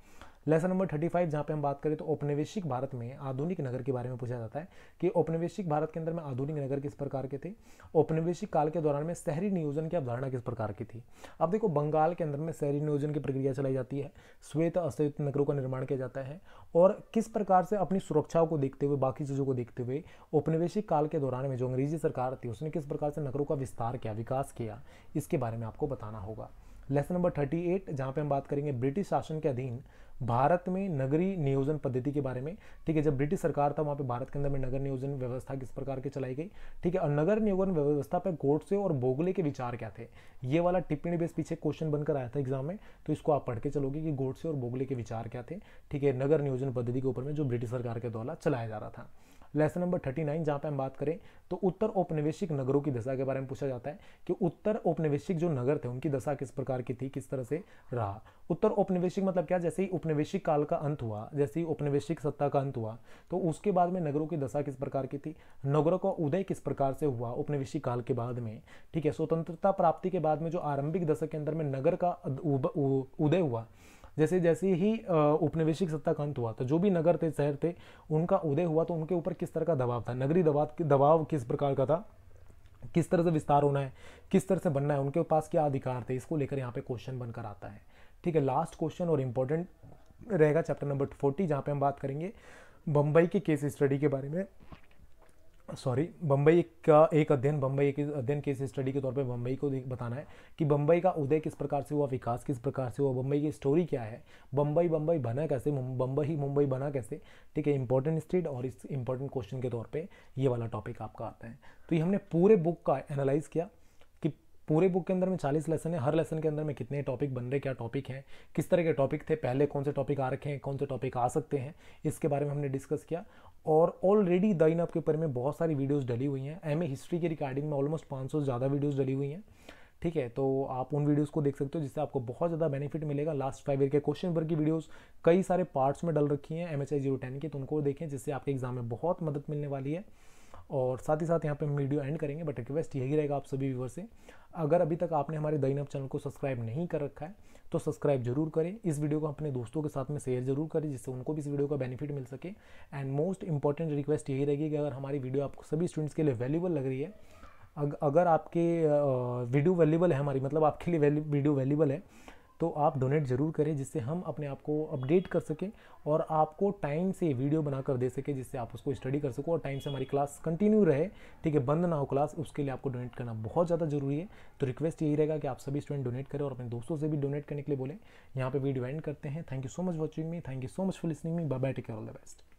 लेसन नंबर थर्टी फाइव जहाँ पे हम बात करें तो औपनिवेशिक भारत में आधुनिक नगर के बारे में पूछा जाता है कि औपनिवेशिक भारत के अंदर में आधुनिक नगर किस प्रकार के थे औपनिवेशिक काल के दौरान में शहरी नियोजन की अवधारणा किस प्रकार की थी अब देखो बंगाल के अंदर में शहरी नियोजन की प्रक्रिया चलाई जाती है श्वेत अश्वेत नगरों का निर्माण किया जाता है और किस प्रकार से अपनी सुरक्षाओं को देखते हुए बाकी चीज़ों को देखते हुए औपनिवेशिक काल के दौरान में जो अंग्रेजी सरकार थी उसने किस प्रकार से नगरों का विस्तार किया विकास किया इसके बारे में आपको बताना होगा लेसन नंबर थर्टी एट जहाँ पर हम बात करेंगे ब्रिटिश शासन के अधीन भारत में नगरी नियोजन पद्धति के बारे में ठीक है जब ब्रिटिश सरकार था वहाँ पे भारत के अंदर में नगर नियोजन व्यवस्था किस प्रकार की चलाई गई ठीक है और नगर नियोजन व्यवस्था पे गोडसे और बोगले के विचार क्या थे ये वाला टिप्पणी बेस पीछे क्वेश्चन बनकर आया था एग्जाम में तो इसको आप पढ़ के चलोगे कि गोडसे और बोगले के विचार क्या थे ठीक है नगर नियोजन पद्धति के ऊपर में जो ब्रिटिश सरकार के द्वारा चलाया जा रहा था लेसन नंबर थर्टी नाइन जहाँ पर हम बात करें तो उत्तर औपनिवेशिक नगरों की दशा के बारे में पूछा जाता है कि उत्तर औपनिवेशिक जो नगर थे उनकी दशा किस प्रकार की थी किस तरह से रहा उत्तर औपनिवेशिक मतलब क्या जैसे ही उपनिवेशिक काल का अंत हुआ जैसे ही औपनिवेशिक सत्ता का अंत हुआ तो उसके बाद में नगरों की दशा किस प्रकार की थी नगरों का उदय किस प्रकार से हुआ औपनिवेशिक काल के बाद में ठीक है स्वतंत्रता प्राप्ति के बाद में जो आरंभिक दशक के अंदर में नगर का उदय हुआ जैसे जैसे ही उपनिवेशिक सत्ता का अंत हुआ तो जो भी नगर थे शहर थे उनका उदय हुआ तो उनके ऊपर किस तरह का दबाव था नगरी दबाव दबाव किस प्रकार का था किस तरह से विस्तार होना है किस तरह से बनना है उनके पास क्या अधिकार थे इसको लेकर यहाँ पे क्वेश्चन बनकर आता है ठीक है लास्ट क्वेश्चन और इम्पोर्टेंट रहेगा चैप्टर नंबर फोर्टी जहाँ पे हम बात करेंगे बम्बई के केस स्टडी के बारे में सॉरी बम्बई का एक अध्ययन बम्बई के अध्ययन केस स्टडी के तौर पे बम्बई को बताना है कि बम्बई का उदय किस प्रकार से हुआ विकास किस प्रकार से हुआ बम्बई की स्टोरी क्या है बम्बई बम्बई बना कैसे बम्बई ही मुंबई बना कैसे ठीक है इंपॉर्टेंट स्टेट और इस इंपॉर्टेंट क्वेश्चन के तौर पे ये वाला टॉपिक आपका आता है तो ये हमने पूरे बुक का एनालाइज किया कि पूरे बुक के अंदर में चालीस लेसन है हर लेसन के अंदर में कितने टॉपिक बन रहे क्या टॉपिक हैं किस तरह के टॉपिक थे पहले कौन से टॉपिक आ रखे हैं कौन से टॉपिक आ सकते हैं इसके बारे में हमने डिस्कस किया और ऑलरेडी द इन आपके ऊपर में बहुत सारी वीडियोस डली हुई हैं एम हिस्ट्री के रिकॉर्डिंग में ऑलमोस्ट 500 से ज़्यादा वीडियोस डली हुई हैं ठीक है तो आप उन वीडियोस को देख सकते हो जिससे आपको बहुत ज़्यादा बेनिफिट मिलेगा लास्ट फाइव ईयर के क्वेश्चन पर की वीडियोस कई सारे पार्ट्स में डल रखी हैं M H I zero ten की तो उनको देखें जिससे आपके एग्जाम में बहुत मदद मिलने वाली है और साथ ही साथ यहाँ पे हम वीडियो एंड करेंगे बट रिक्वेस्ट यही रहेगा आप सभी व्यूवर से अगर अभी तक आपने हमारे दईनब चैनल को सब्सक्राइब नहीं कर रखा है तो सब्सक्राइब जरूर करें इस वीडियो को अपने दोस्तों के साथ में शेयर जरूर करें जिससे उनको भी इस वीडियो का बेनिफिट मिल सके एंड मोस्ट इंपॉर्टेंट रिक्वेस्ट यही रहेगी कि अगर हमारी वीडियो आपको सभी स्टूडेंट्स के लिए वैल्यूबल लग रही है अगर आपके वीडियो वैल्यूबल है हमारी मतलब आपके लिए वीडियो वैल्यूबल है तो आप डोनेट ज़रूर करें जिससे हम अपने आप को अपडेट कर सकें और आपको टाइम से वीडियो बनाकर दे सके जिससे आप उसको स्टडी कर सको और टाइम से हमारी क्लास कंटिन्यू रहे ठीक है बंद ना हो क्लास उसके लिए आपको डोनेट करना बहुत ज़्यादा ज़रूरी है तो रिक्वेस्ट यही रहेगा कि आप सभी स्टूडेंट डोनेट करें और अपने दोस्तों से भी डोनेट करने के लिए बोलें यहाँ पर वीडियो एंड करते हैं thank you so much watching me thank you so much for listening me bye take all the best